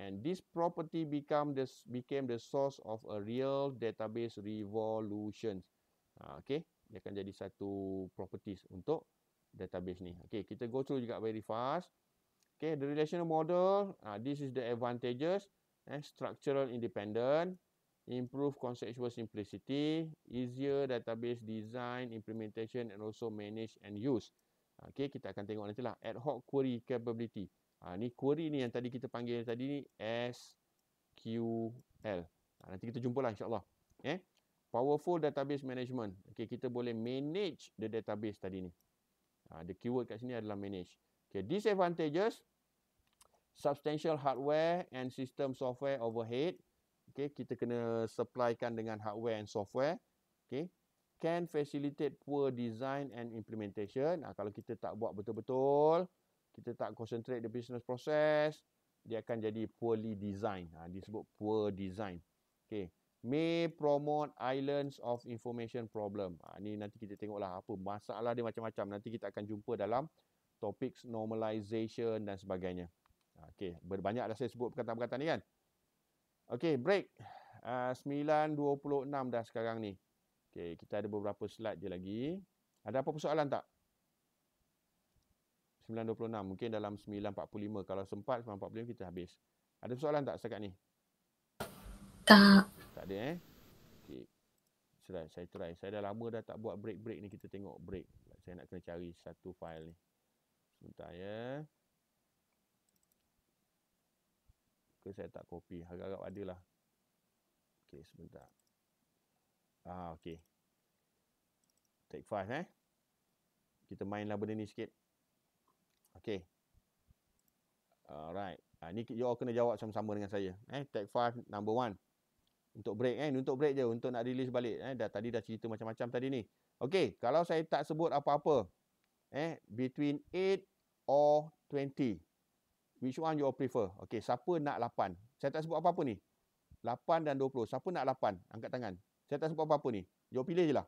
And this property become the, became the source of a real database revolutions. Ha, okey, Dia akan jadi satu properties untuk database ni. Okey, kita go through juga very fast. Okey, the relational model. Uh, this is the advantages. Eh, structural independent. Improve conceptual simplicity. Easier database design, implementation and also manage and use. Ha, okey, kita akan tengok nanti lah. Ad hoc query capability. Ha, ni query ni yang tadi kita panggil tadi ni SQL. Ha, nanti kita jumpa lah insyaAllah. Okay. Eh? powerful database management. Okay, kita boleh manage the database tadi ni. Ha, the keyword kat sini adalah manage. Okay, disadvantages. Substantial hardware and system software overhead. Okay, kita kena supplykan dengan hardware and software. Okay. Can facilitate poor design and implementation. Ha, kalau kita tak buat betul-betul, kita tak concentrate the business process, dia akan jadi poorly design. Ah, ha, disebut poor design. Okay may promote islands of information problem. Ha, ah, ini nanti kita tengoklah apa masalah dia macam-macam. Nanti kita akan jumpa dalam topics normalization dan sebagainya. Ha, ah, okay, berbanyak dah saya sebut perkataan-perkataan ni kan? Okay, break. Ah, uh, 9.26 dah sekarang ni. Okay, kita ada beberapa slide je lagi. Ada apa-apa soalan tak? 9.26, mungkin dalam 9.45. Kalau sempat, 9.45 kita habis. Ada persoalan tak setakat ni? Tak. Tak ada eh. Okey. Selain saya cerai. Saya dah lama dah tak buat break-break ni kita tengok break. Saya nak kena cari satu file ni. Sebentar ya. Ke saya tak copy. Harap-harap ada lah. Okey, sebentar. Ah, okey. Take five eh. Kita mainlah benda ni sikit. Okey. Alright. Ha, ni you all kena jawab sama-sama dengan saya. Eh, take five, number one untuk break kan untuk break je untuk nak release balik eh dah tadi dah cerita macam-macam tadi ni okey kalau saya tak sebut apa-apa eh between 8 or 20 which one you prefer okey siapa nak 8 saya tak sebut apa-apa ni 8 dan 20 siapa nak 8 angkat tangan saya tak sebut apa-apa ni you pilih je lah.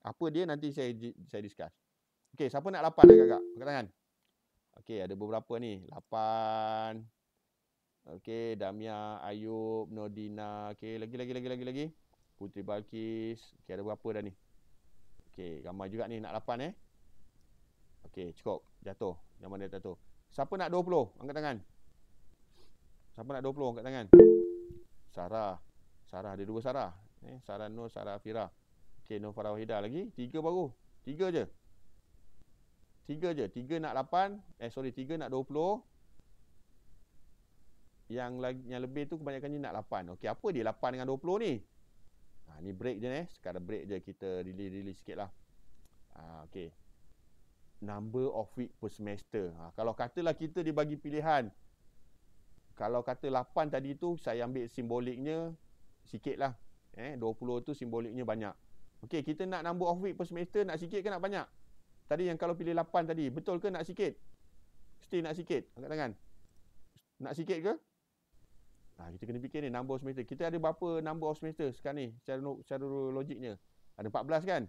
apa dia nanti saya saya discuss okey siapa nak 8 agak-agak angkat tangan okey ada beberapa ni 8 Okey, Damia, Ayub, Nodina. Okey, lagi lagi lagi lagi lagi. Putri Balkis. Okey, ada berapa dah ni? Okey, ramai juga ni nak 8 eh. Okey, cukup. Jatuh. Yang mana jatuh? Siapa nak 20? Angkat tangan. Siapa nak 20? Angkat tangan. Sarah. Sarah ada dua Sarah. Eh, Sarah Nur, Sarah Fira. Okey, Nur Farah Wahida lagi. Tiga baru. Tiga je. Tiga je. Tiga nak 8. Eh, sorry. Tiga nak 20 yang lagi, yang lebih tu kebanyakan ni nak 8. Okey, apa dia 8 dengan 20 ni? Ha, ni break je ni. Eh. Sekadar break je kita release-release sikit lah. Ha, okay. Number of week per semester. Ha, kalau katalah kita dibagi pilihan. Kalau kata 8 tadi tu, saya ambil simboliknya sikit lah. Eh, 20 tu simboliknya banyak. Okey kita nak number of week per semester nak sikit ke nak banyak? Tadi yang kalau pilih 8 tadi, betul ke nak sikit? Still nak sikit? Angkat tangan. Nak sikit ke? Ha, kita kena fikir ni number of semester. Kita ada berapa number of semester sekarang ni secara, secara logiknya? Ada 14 kan?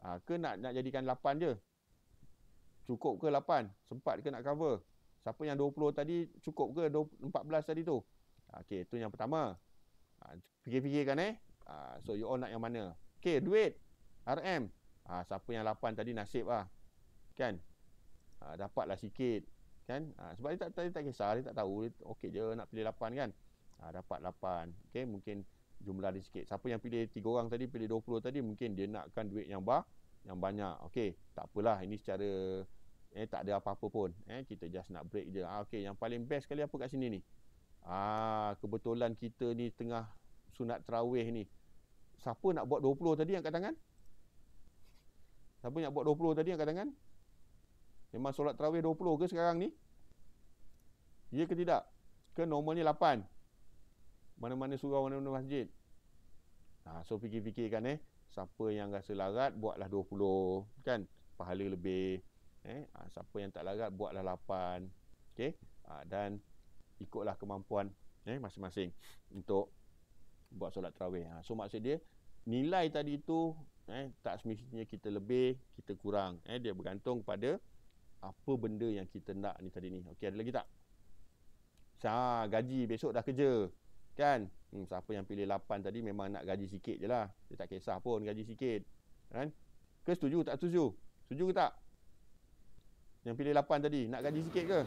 Ha, ke nak, nak jadikan 8 je? Cukup ke 8? Sempat ke nak cover? Siapa yang 20 tadi cukup ke 20, 14 tadi tu? Ha, ah, okay, tu yang pertama. Ha, fikir-fikirkan eh. Ha, so, you all nak yang mana? Okey, duit. RM. Ha, siapa yang 8 tadi nasib lah. Kan? Ha, dapatlah sikit kan ha, sebab dia tak dia tak kisah dia tak tahu okey je nak pilih 8 kan ha, dapat 8 okey mungkin jumlah dia sikit siapa yang pilih 3 orang tadi pilih 20 tadi mungkin dia nakkan duit yang bah yang banyak okey tak apalah ini secara eh tak ada apa-apa pun eh kita just nak break je ha, okey yang paling best kali apa kat sini ni ah ha, kebetulan kita ni tengah sunat tarawih ni siapa nak buat 20 tadi angkat tangan siapa nak buat 20 tadi angkat tangan Memang solat terawih 20 ke sekarang ni? Ya ke tidak? Ke normalnya 8? Mana-mana surau, mana-mana masjid. Ha, so fikir-fikirkan eh. Siapa yang rasa larat, buatlah 20. Kan? Pahala lebih. Eh? Ha, siapa yang tak larat, buatlah 8. Okay? Ha, dan ikutlah kemampuan eh, masing-masing untuk buat solat terawih. Ha, so maksud dia, nilai tadi tu eh, tak semestinya kita lebih, kita kurang. Eh, dia bergantung pada apa benda yang kita nak ni tadi ni. Okey, ada lagi tak? Ha, gaji besok dah kerja. Kan? Hmm, siapa yang pilih 8 tadi memang nak gaji sikit je lah. Dia tak kisah pun gaji sikit. Kan? Ke setuju tak setuju? Setuju ke tak? Yang pilih 8 tadi, nak gaji sikit ke?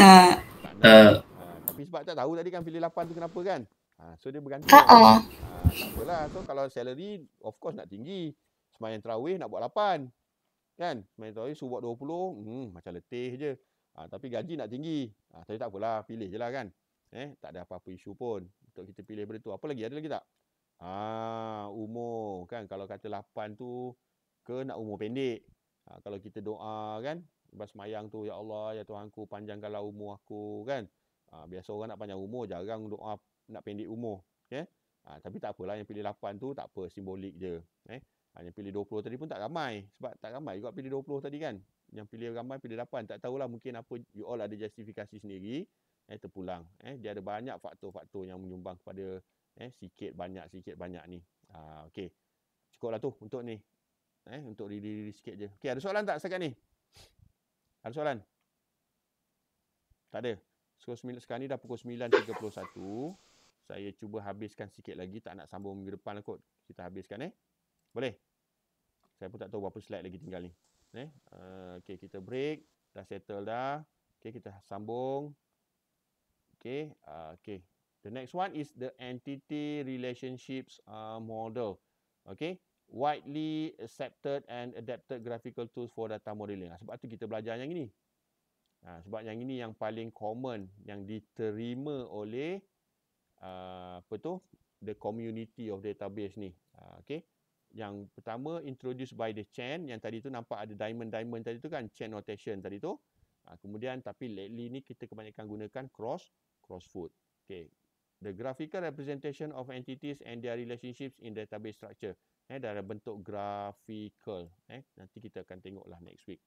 Tak. Tak. Nak. Eh. Ha, tapi sebab tak tahu tadi kan pilih 8 tu kenapa kan? Ha, so dia bergantung. Ha, oh. tak apalah. So kalau salary, of course nak tinggi. Semayang terawih nak buat Kan? Mandatory suruh buat 20, hmm, macam letih je. Ha, tapi gaji nak tinggi. Ha, tapi tak apalah, pilih je lah kan. Eh, tak ada apa-apa isu pun untuk kita pilih benda tu. Apa lagi? Ada lagi tak? Ha, umur kan kalau kata 8 tu ke nak umur pendek. Ha, kalau kita doa kan, lepas mayang tu, Ya Allah, Ya Tuhanku, panjangkanlah umur aku kan. Ha, biasa orang nak panjang umur, jarang doa nak pendek umur. Okay? Ha, tapi tak apalah yang pilih 8 tu, tak apa, simbolik je. Eh? Ha, yang pilih 20 tadi pun tak ramai. Sebab tak ramai juga pilih 20 tadi kan. Yang pilih ramai, pilih 8. Tak tahulah mungkin apa you all ada justifikasi sendiri. Eh, terpulang. Eh, dia ada banyak faktor-faktor yang menyumbang kepada eh, sikit banyak-sikit banyak ni. Ha, okay. Cukuplah tu untuk ni. Eh, untuk diri-diri sikit je. Okay, ada soalan tak sekarang ni? Ada soalan? Tak ada. Sekarang ni dah pukul 9.31. Saya cuba habiskan sikit lagi. Tak nak sambung minggu depan lah kot. Kita habiskan eh. Boleh? Saya pun tak tahu berapa slide lagi tinggal ni. Eh? Uh, eh, okay, kita break. Dah settle dah. Okay, kita sambung. Okay, uh, eh, okay. The next one is the entity relationships uh, model. Okay, widely accepted and adapted graphical tools for data modeling. Ah, sebab tu kita belajar yang ini. Ha, sebab yang ini yang paling common yang diterima oleh uh, apa tu the community of database ni. Uh, ah, okay yang pertama introduced by the chain yang tadi tu nampak ada diamond diamond tadi tu kan chain notation tadi tu ha, kemudian tapi lately ni kita kebanyakan gunakan cross cross food okay the graphical representation of entities and their relationships in database structure eh dalam bentuk graphical eh nanti kita akan tengok lah next week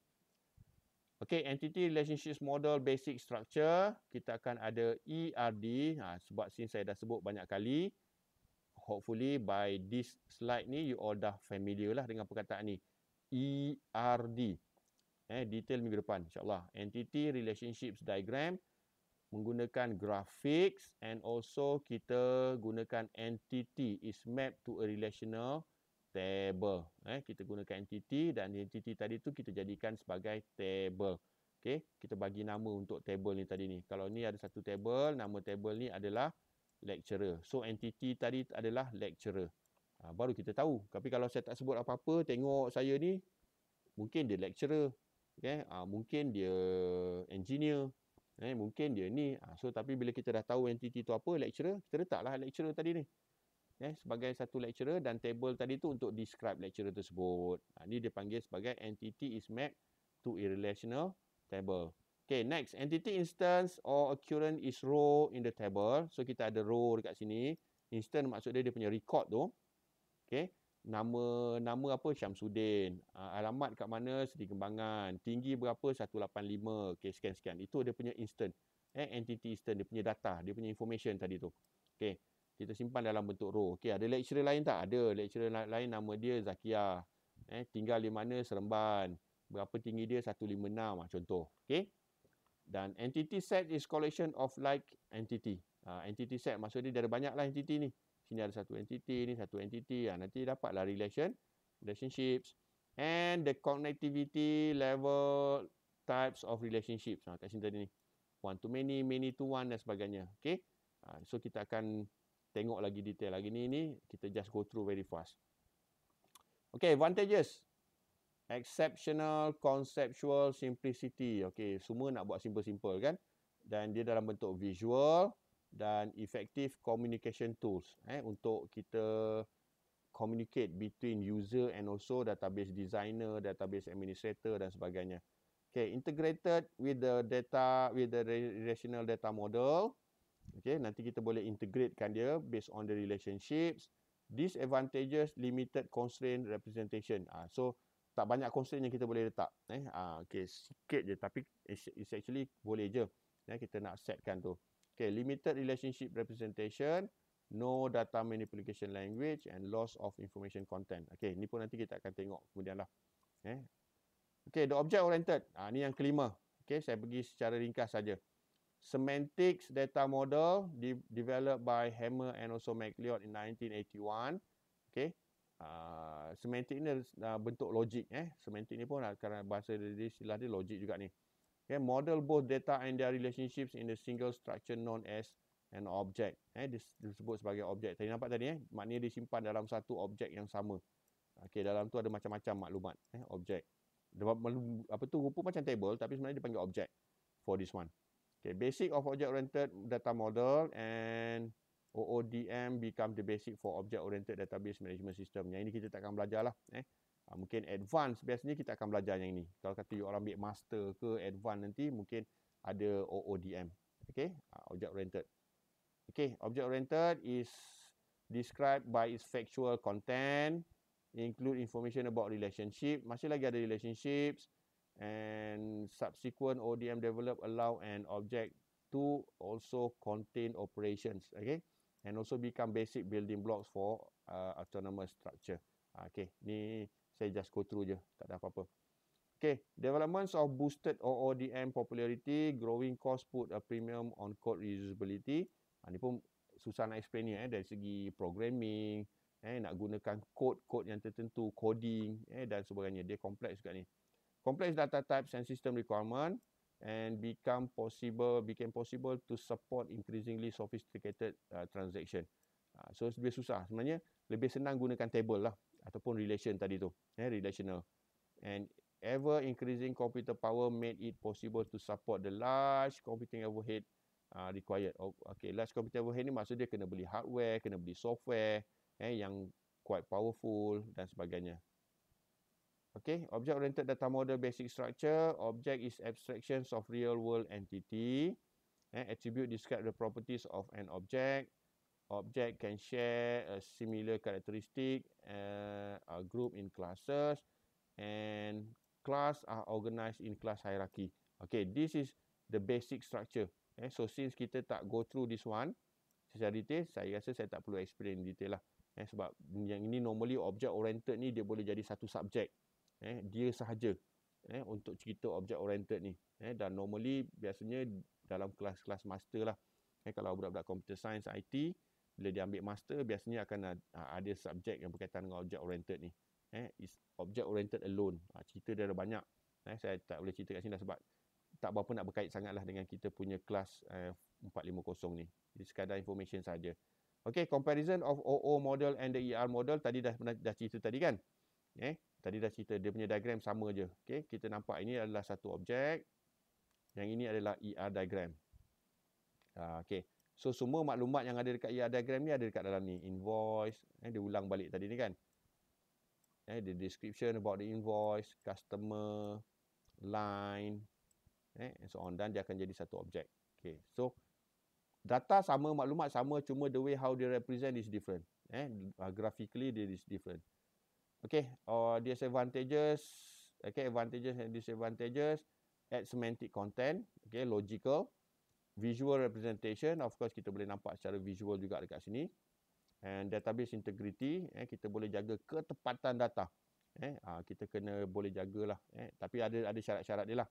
Okay, entity relationships model basic structure. Kita akan ada ERD. Ha, sebab since saya dah sebut banyak kali hopefully by this slide ni you all dah familiar lah dengan perkataan ni. ERD. Eh, detail minggu depan insyaAllah. Entity Relationships Diagram menggunakan graphics and also kita gunakan entity is mapped to a relational table. Eh, kita gunakan entity dan entity tadi tu kita jadikan sebagai table. Okay, kita bagi nama untuk table ni tadi ni. Kalau ni ada satu table, nama table ni adalah lecturer. So entity tadi adalah lecturer. Ha, baru kita tahu. Tapi kalau saya tak sebut apa-apa, tengok saya ni mungkin dia lecturer, okay? ha, mungkin dia engineer, eh? mungkin dia ni. Ha, so tapi bila kita dah tahu entity tu apa, lecturer, kita letaklah lecturer tadi ni. Eh, sebagai satu lecturer dan table tadi tu untuk describe lecturer tersebut. Ha, ni dia panggil sebagai entity is mapped to a relational table. Okay, next. Entity instance or occurrence is row in the table. So, kita ada row dekat sini. Instance maksud dia, dia punya record tu. Okay. Nama, nama apa? Syamsuddin. Uh, alamat kat mana? Seri kembangan. Tinggi berapa? 185. Okay, scan scan. Itu dia punya instance. Eh, entity instance. Dia punya data. Dia punya information tadi tu. Okay. Kita simpan dalam bentuk row. Okay, ada lecturer lain tak? Ada. Lecturer la- lain nama dia Zakia. Eh, tinggal di mana? Seremban. Berapa tinggi dia? 156 lah contoh. Okay dan entity set is collection of like entity. Uh, entity set maksud dia ada banyaklah entity ni. Sini ada satu entity, ni satu entity. Ya, nanti dapatlah relation, relationships and the connectivity level types of relationships. Ha, kat sini tadi ni. One to many, many to one dan sebagainya. Okay. Ha, so kita akan tengok lagi detail lagi ni. ni. Kita just go through very fast. Okay, advantages exceptional conceptual simplicity. Okey, semua nak buat simple-simple kan? Dan dia dalam bentuk visual dan effective communication tools eh untuk kita communicate between user and also database designer, database administrator dan sebagainya. Okay, integrated with the data, with the relational data model. Okay, nanti kita boleh integratekan dia based on the relationships. Disadvantages, limited constraint representation. Ah, so tak banyak constraint yang kita boleh letak eh uh, okey sikit je tapi it's, it's actually boleh je eh kita nak setkan tu okey limited relationship representation no data manipulation language and loss of information content okey ni pun nanti kita akan tengok kemudianlah eh okey the object oriented ah uh, ni yang kelima okey saya pergi secara ringkas saja semantics data model de- developed by Hammer and also MacLeod in 1981 okey ah, Ah, semantik ni uh, bentuk logik eh semantik ni pun uh, kerana bahasa dia, dia istilah dia logik juga ni okay model both data and their relationships in the single structure known as an object eh disebut sebagai objek tadi nampak tadi eh maknanya disimpan dalam satu objek yang sama okey dalam tu ada macam-macam maklumat eh objek apa tu rupa macam table tapi sebenarnya dipanggil objek for this one okay basic of object oriented data model and OODM become the basic for object oriented database management system. Yang ini kita tak akan belajar lah. Eh. Ha, mungkin advance biasanya kita akan belajar yang ini. Kalau kata you orang ambil master ke advance nanti mungkin ada OODM. Okay, ha, ah, object oriented. Okay, object oriented is described by its factual content. Include information about relationship. Masih lagi ada relationships. And subsequent ODM develop allow an object to also contain operations. Okay and also become basic building blocks for uh, autonomous structure. Uh, okay, ni saya just go through je, tak ada apa-apa. Okay, developments of boosted OODM popularity, growing cost put a premium on code reusability. Ha, ni pun susah nak explain ni eh, dari segi programming, eh, nak gunakan code-code yang tertentu, coding eh, dan sebagainya. Dia kompleks juga ni. Complex data types and system requirement, and become possible became possible to support increasingly sophisticated uh, transaction. Uh, so lebih susah sebenarnya lebih senang gunakan table lah ataupun relation tadi tu, eh, relational. And ever increasing computer power made it possible to support the large computing overhead uh, required. Oh, okay, large computing overhead ni maksud dia kena beli hardware, kena beli software eh, yang quite powerful dan sebagainya. Okay, object-oriented data model basic structure. Object is abstractions of real-world entity. Eh, attribute describe the properties of an object. Object can share a similar characteristic, uh, a group in classes, and class are organized in class hierarchy. Okay, this is the basic structure. Eh, so since kita tak go through this one secara detail, saya rasa saya tak perlu explain detail lah. Eh, sebab yang ini normally object-oriented ni dia boleh jadi satu subjek eh dia sahaja eh untuk cerita objek oriented ni eh dan normally biasanya dalam kelas-kelas master lah eh kalau budak-budak computer science IT bila dia ambil master biasanya akan ah, ada subjek yang berkaitan dengan object oriented ni eh is object oriented alone ha, cerita dia ada banyak eh saya tak boleh cerita kat sini lah sebab tak berapa nak berkait sangat lah dengan kita punya kelas eh, 450 ni jadi sekadar information saja Okay, comparison of OO model and the ER model tadi dah dah cerita tadi kan? Eh, tadi dah cerita dia punya diagram sama je. okay? kita nampak ini adalah satu objek. Yang ini adalah ER diagram. Ah okey. So semua maklumat yang ada dekat ER diagram ni ada dekat dalam ni. Invoice, eh dia ulang balik tadi ni kan. Eh the description about the invoice, customer, line, eh so on dan dia akan jadi satu objek. okay? So data sama, maklumat sama cuma the way how they represent is different. Eh graphically they is different. Okay, or disadvantages, okay, advantages and disadvantages, add semantic content, okay, logical, visual representation, of course kita boleh nampak secara visual juga dekat sini, and database integrity, eh, kita boleh jaga ketepatan data, eh, ah, kita kena boleh jagalah, eh, tapi ada ada syarat-syarat dia lah,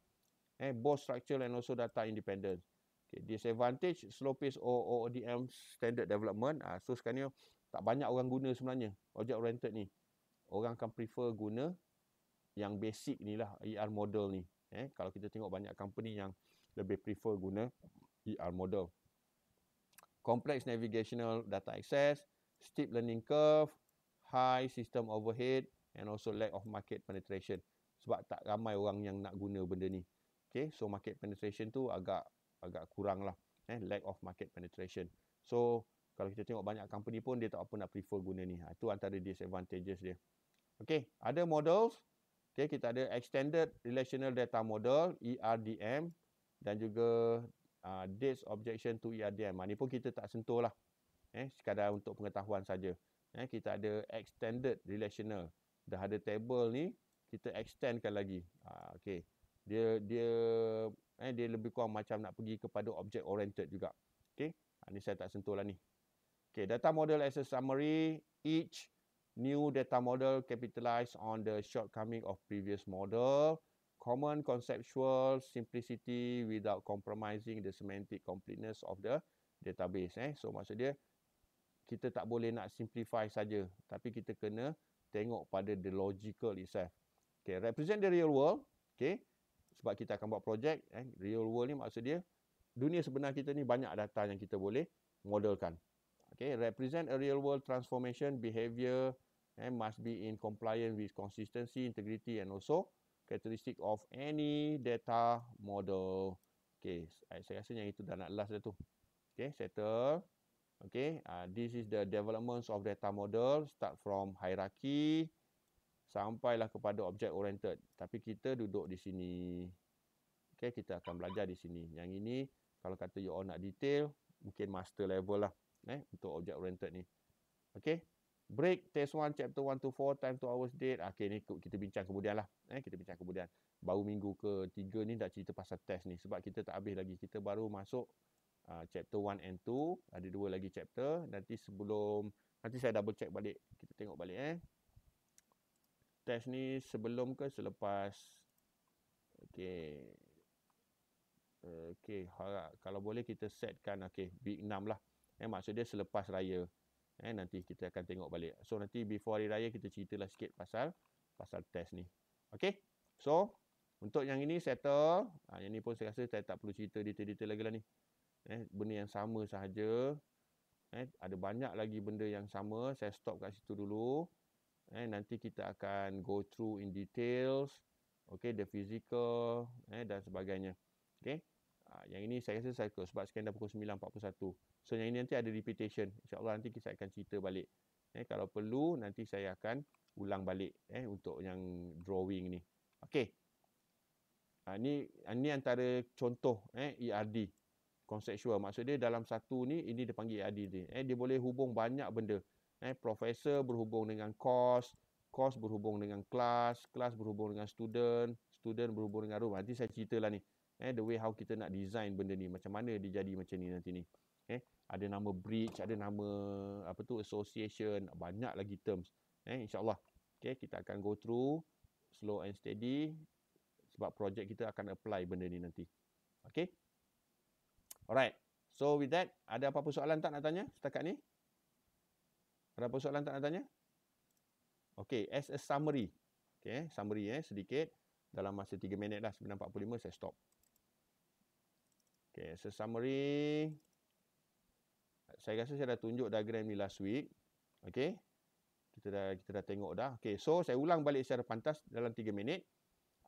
eh, both structural and also data independence. Okay, disadvantage, slow pace OODM standard development, ah, so sekarang ni tak banyak orang guna sebenarnya, object oriented ni, orang akan prefer guna yang basic ni lah ER model ni. Eh, kalau kita tengok banyak company yang lebih prefer guna ER model. Complex navigational data access, steep learning curve, high system overhead and also lack of market penetration. Sebab tak ramai orang yang nak guna benda ni. Okay, so market penetration tu agak agak kurang lah. Eh, lack of market penetration. So, kalau kita tengok banyak company pun dia tak apa nak prefer guna ni. Ha, itu antara disadvantages dia. Okey, ada models. Okey, kita ada extended relational data model ERDM dan juga uh, dates objection to ERDM. Mana ah, pun kita tak sentuh lah. Eh, sekadar untuk pengetahuan saja. Eh, kita ada extended relational. Dah ada table ni, kita extendkan lagi. Uh, Okey. Dia dia eh dia lebih kurang macam nak pergi kepada object oriented juga. Okey. ini ni saya tak sentuh lah ni. Okey, data model as a summary each New data model capitalize on the shortcoming of previous model. Common conceptual simplicity without compromising the semantic completeness of the database. Eh. So maksud dia, kita tak boleh nak simplify saja. Tapi kita kena tengok pada the logical itself. Okay, represent the real world. Okay, sebab kita akan buat project. Eh. Real world ni maksud dia, dunia sebenar kita ni banyak data yang kita boleh modelkan. Okay, represent a real world transformation behavior and eh, must be in compliance with consistency, integrity and also characteristic of any data model. Okay, saya rasa yang itu dah nak last dah tu. Okay, settle. Okay, uh, this is the developments of data model. Start from hierarchy sampailah kepada object oriented. Tapi kita duduk di sini. Okay, kita akan belajar di sini. Yang ini, kalau kata you all nak detail, mungkin master level lah eh untuk object oriented ni okey break test 1 chapter 1 to 4 time to hours date okey ni kita bincang kemudian lah eh kita bincang kemudian baru minggu ke 3 ni dah cerita pasal test ni sebab kita tak habis lagi kita baru masuk uh, chapter 1 and 2 ada dua lagi chapter nanti sebelum nanti saya double check balik kita tengok balik eh test ni sebelum ke selepas okey Okay, kalau boleh kita setkan okay, week 6 lah. Eh, maksud dia selepas raya. Eh, nanti kita akan tengok balik. So, nanti before hari raya kita ceritalah sikit pasal pasal test ni. Okay? So, untuk yang ini settle. Ha, yang ni pun saya rasa saya tak perlu cerita detail-detail lagi lah ni. Eh, benda yang sama sahaja. Eh, ada banyak lagi benda yang sama. Saya stop kat situ dulu. Eh, nanti kita akan go through in details. Okay, the physical eh, dan sebagainya. Okay? Ha, ah, yang ini saya rasa saya cycle sebab sekarang dah pukul 9.41. So yang ini nanti ada repetition. InsyaAllah nanti saya akan cerita balik. Eh, kalau perlu nanti saya akan ulang balik eh, untuk yang drawing ni. Okey. Ha, ah, ini, ini ah, antara contoh eh, ERD. Conceptual. Maksudnya dalam satu ni, ini dia panggil ERD ni. Eh, dia boleh hubung banyak benda. Eh, profesor berhubung dengan kos, kos berhubung dengan kelas. Kelas berhubung dengan student. Student berhubung dengan room. Nanti saya cerita lah ni. Eh, the way how kita nak design benda ni. Macam mana dia jadi macam ni nanti ni eh ada nama bridge ada nama apa tu association banyak lagi terms eh insyaallah okey kita akan go through slow and steady sebab projek kita akan apply benda ni nanti okey alright so with that ada apa-apa soalan tak nak tanya setakat ni ada apa soalan tak nak tanya okey as a summary okey summary eh sedikit dalam masa 3 minit lah 9.45 saya stop Okay, as summary saya rasa saya dah tunjuk diagram ni last week. Okey. Kita dah kita dah tengok dah. Okey, so saya ulang balik secara pantas dalam 3 minit.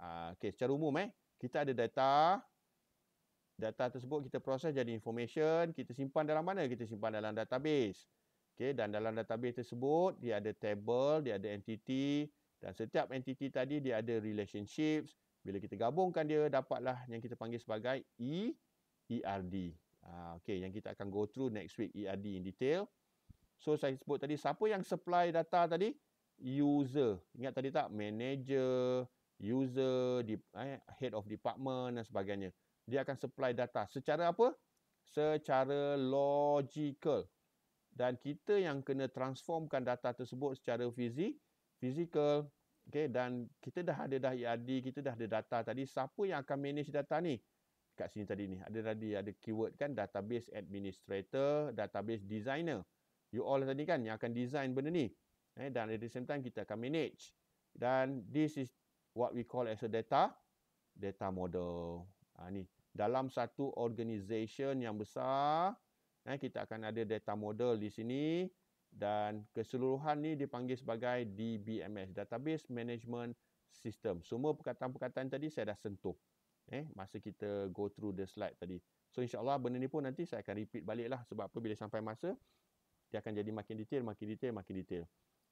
Ah uh, okey, secara umum eh, kita ada data data tersebut kita proses jadi information, kita simpan dalam mana? Kita simpan dalam database. Okey, dan dalam database tersebut dia ada table, dia ada entity dan setiap entity tadi dia ada relationships. Bila kita gabungkan dia dapatlah yang kita panggil sebagai e ERD. Ah, okay, yang kita akan go through next week EAD in detail. So saya sebut tadi siapa yang supply data tadi? User. Ingat tadi tak? Manager, user, eh, head of department dan sebagainya. Dia akan supply data secara apa? Secara logical. Dan kita yang kena transformkan data tersebut secara fizik, physical. Okay, dan kita dah ada dah EAD, kita dah ada data tadi. Siapa yang akan manage data ni? kat sini tadi ni. Ada tadi ada keyword kan database administrator, database designer. You all tadi kan yang akan design benda ni. Eh, dan at the same time kita akan manage. Dan this is what we call as a data data model. Ha, ni. Dalam satu organisation yang besar, eh, kita akan ada data model di sini. Dan keseluruhan ni dipanggil sebagai DBMS, Database Management System. Semua perkataan-perkataan tadi saya dah sentuh eh masa kita go through the slide tadi. So insyaAllah benda ni pun nanti saya akan repeat balik lah sebab apa bila sampai masa dia akan jadi makin detail, makin detail, makin detail.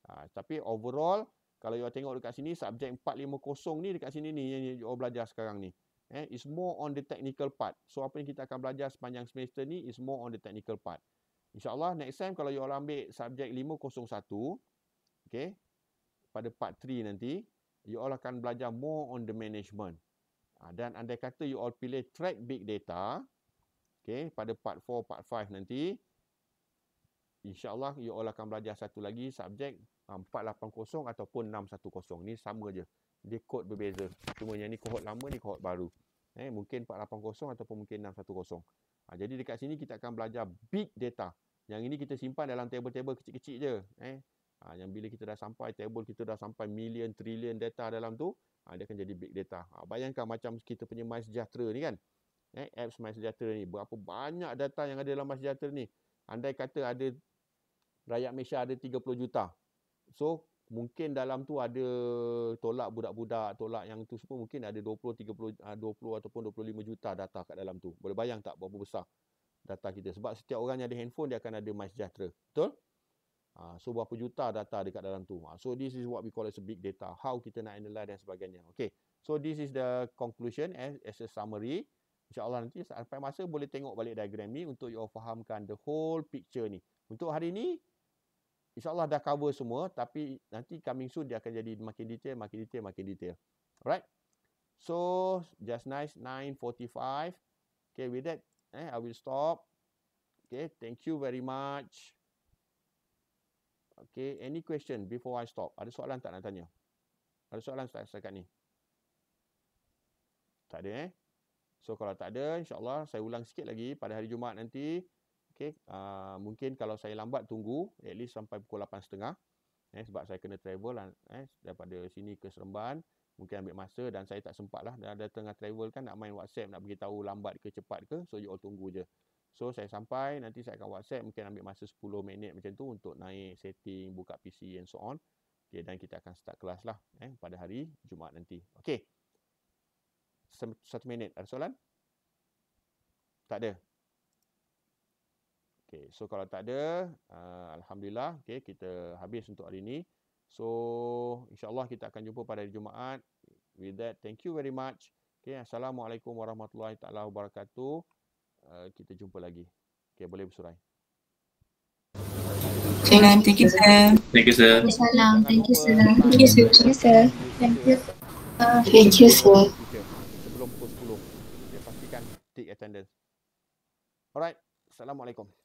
Ha, tapi overall kalau you tengok dekat sini subjek 450 ni dekat sini ni yang you belajar sekarang ni. Eh, it's more on the technical part. So apa yang kita akan belajar sepanjang semester ni is more on the technical part. InsyaAllah next time kalau you all ambil subjek 501, okay, pada part 3 nanti, you all akan belajar more on the management. Ha, dan andai kata you all pilih track big data, okay, pada part 4, part 5 nanti, insyaAllah you all akan belajar satu lagi subjek um, ha, 480 ataupun 610. Ni sama je. Dia kod berbeza. Cuma yang ni kohort lama, ni kohort baru. Eh, mungkin 480 ataupun mungkin 610. Ha, jadi dekat sini kita akan belajar big data. Yang ini kita simpan dalam table-table kecil-kecil je. Eh, ha, yang bila kita dah sampai table, kita dah sampai million, trillion data dalam tu ha, dia akan jadi big data. Ha, bayangkan macam kita punya My Sejahtera ni kan. Eh, apps My Sejahtera ni. Berapa banyak data yang ada dalam My Sejahtera ni. Andai kata ada rakyat Malaysia ada 30 juta. So, mungkin dalam tu ada tolak budak-budak, tolak yang tu semua mungkin ada 20, 30, 20 ataupun 25 juta data kat dalam tu. Boleh bayang tak berapa besar data kita. Sebab setiap orang yang ada handphone dia akan ada My Sejahtera. Betul? Ha, so berapa juta data dekat dalam tu. Ha, so this is what we call as a big data. How kita nak analyze dan sebagainya. Okay. So this is the conclusion as, as a summary. InsyaAllah nanti sampai masa boleh tengok balik diagram ni untuk you fahamkan the whole picture ni. Untuk hari ni, insyaAllah dah cover semua tapi nanti coming soon dia akan jadi makin detail, makin detail, makin detail. Alright. So, just nice, 9.45. Okay, with that, eh, I will stop. Okay, thank you very much. Okay, any question before I stop? Ada soalan tak nak tanya? Ada soalan tak setakat ni? Tak ada eh? So, kalau tak ada, insyaAllah saya ulang sikit lagi pada hari Jumaat nanti. Okay, uh, mungkin kalau saya lambat tunggu, at least sampai pukul 8.30. Eh, sebab saya kena travel lah, eh, daripada sini ke Seremban. Mungkin ambil masa dan saya tak sempat lah. Dan ada tengah travel kan nak main WhatsApp, nak beritahu lambat ke cepat ke. So, you all tunggu je. So saya sampai nanti saya akan WhatsApp mungkin ambil masa 10 minit macam tu untuk naik setting, buka PC and so on. Okay, dan kita akan start kelas lah eh, pada hari Jumaat nanti. Okey, Satu minit. Ada soalan? Tak ada? Okey, So, kalau tak ada, uh, Alhamdulillah. Okey, Kita habis untuk hari ini. So, insyaAllah kita akan jumpa pada hari Jumaat. With that, thank you very much. Okey, Assalamualaikum warahmatullahi taala wabarakatuh. Eh, kita jumpa lagi. Okay, boleh bersurai. Thank you, sir. Thank you, sir. Thank you, sir. Thank you, sir. Thank you, sir. Uh, thank you, sir. Thank you, sir. Thank you, sir. Thank you, sir. Thank you, sir. Thank you, sir. Thank you, sir.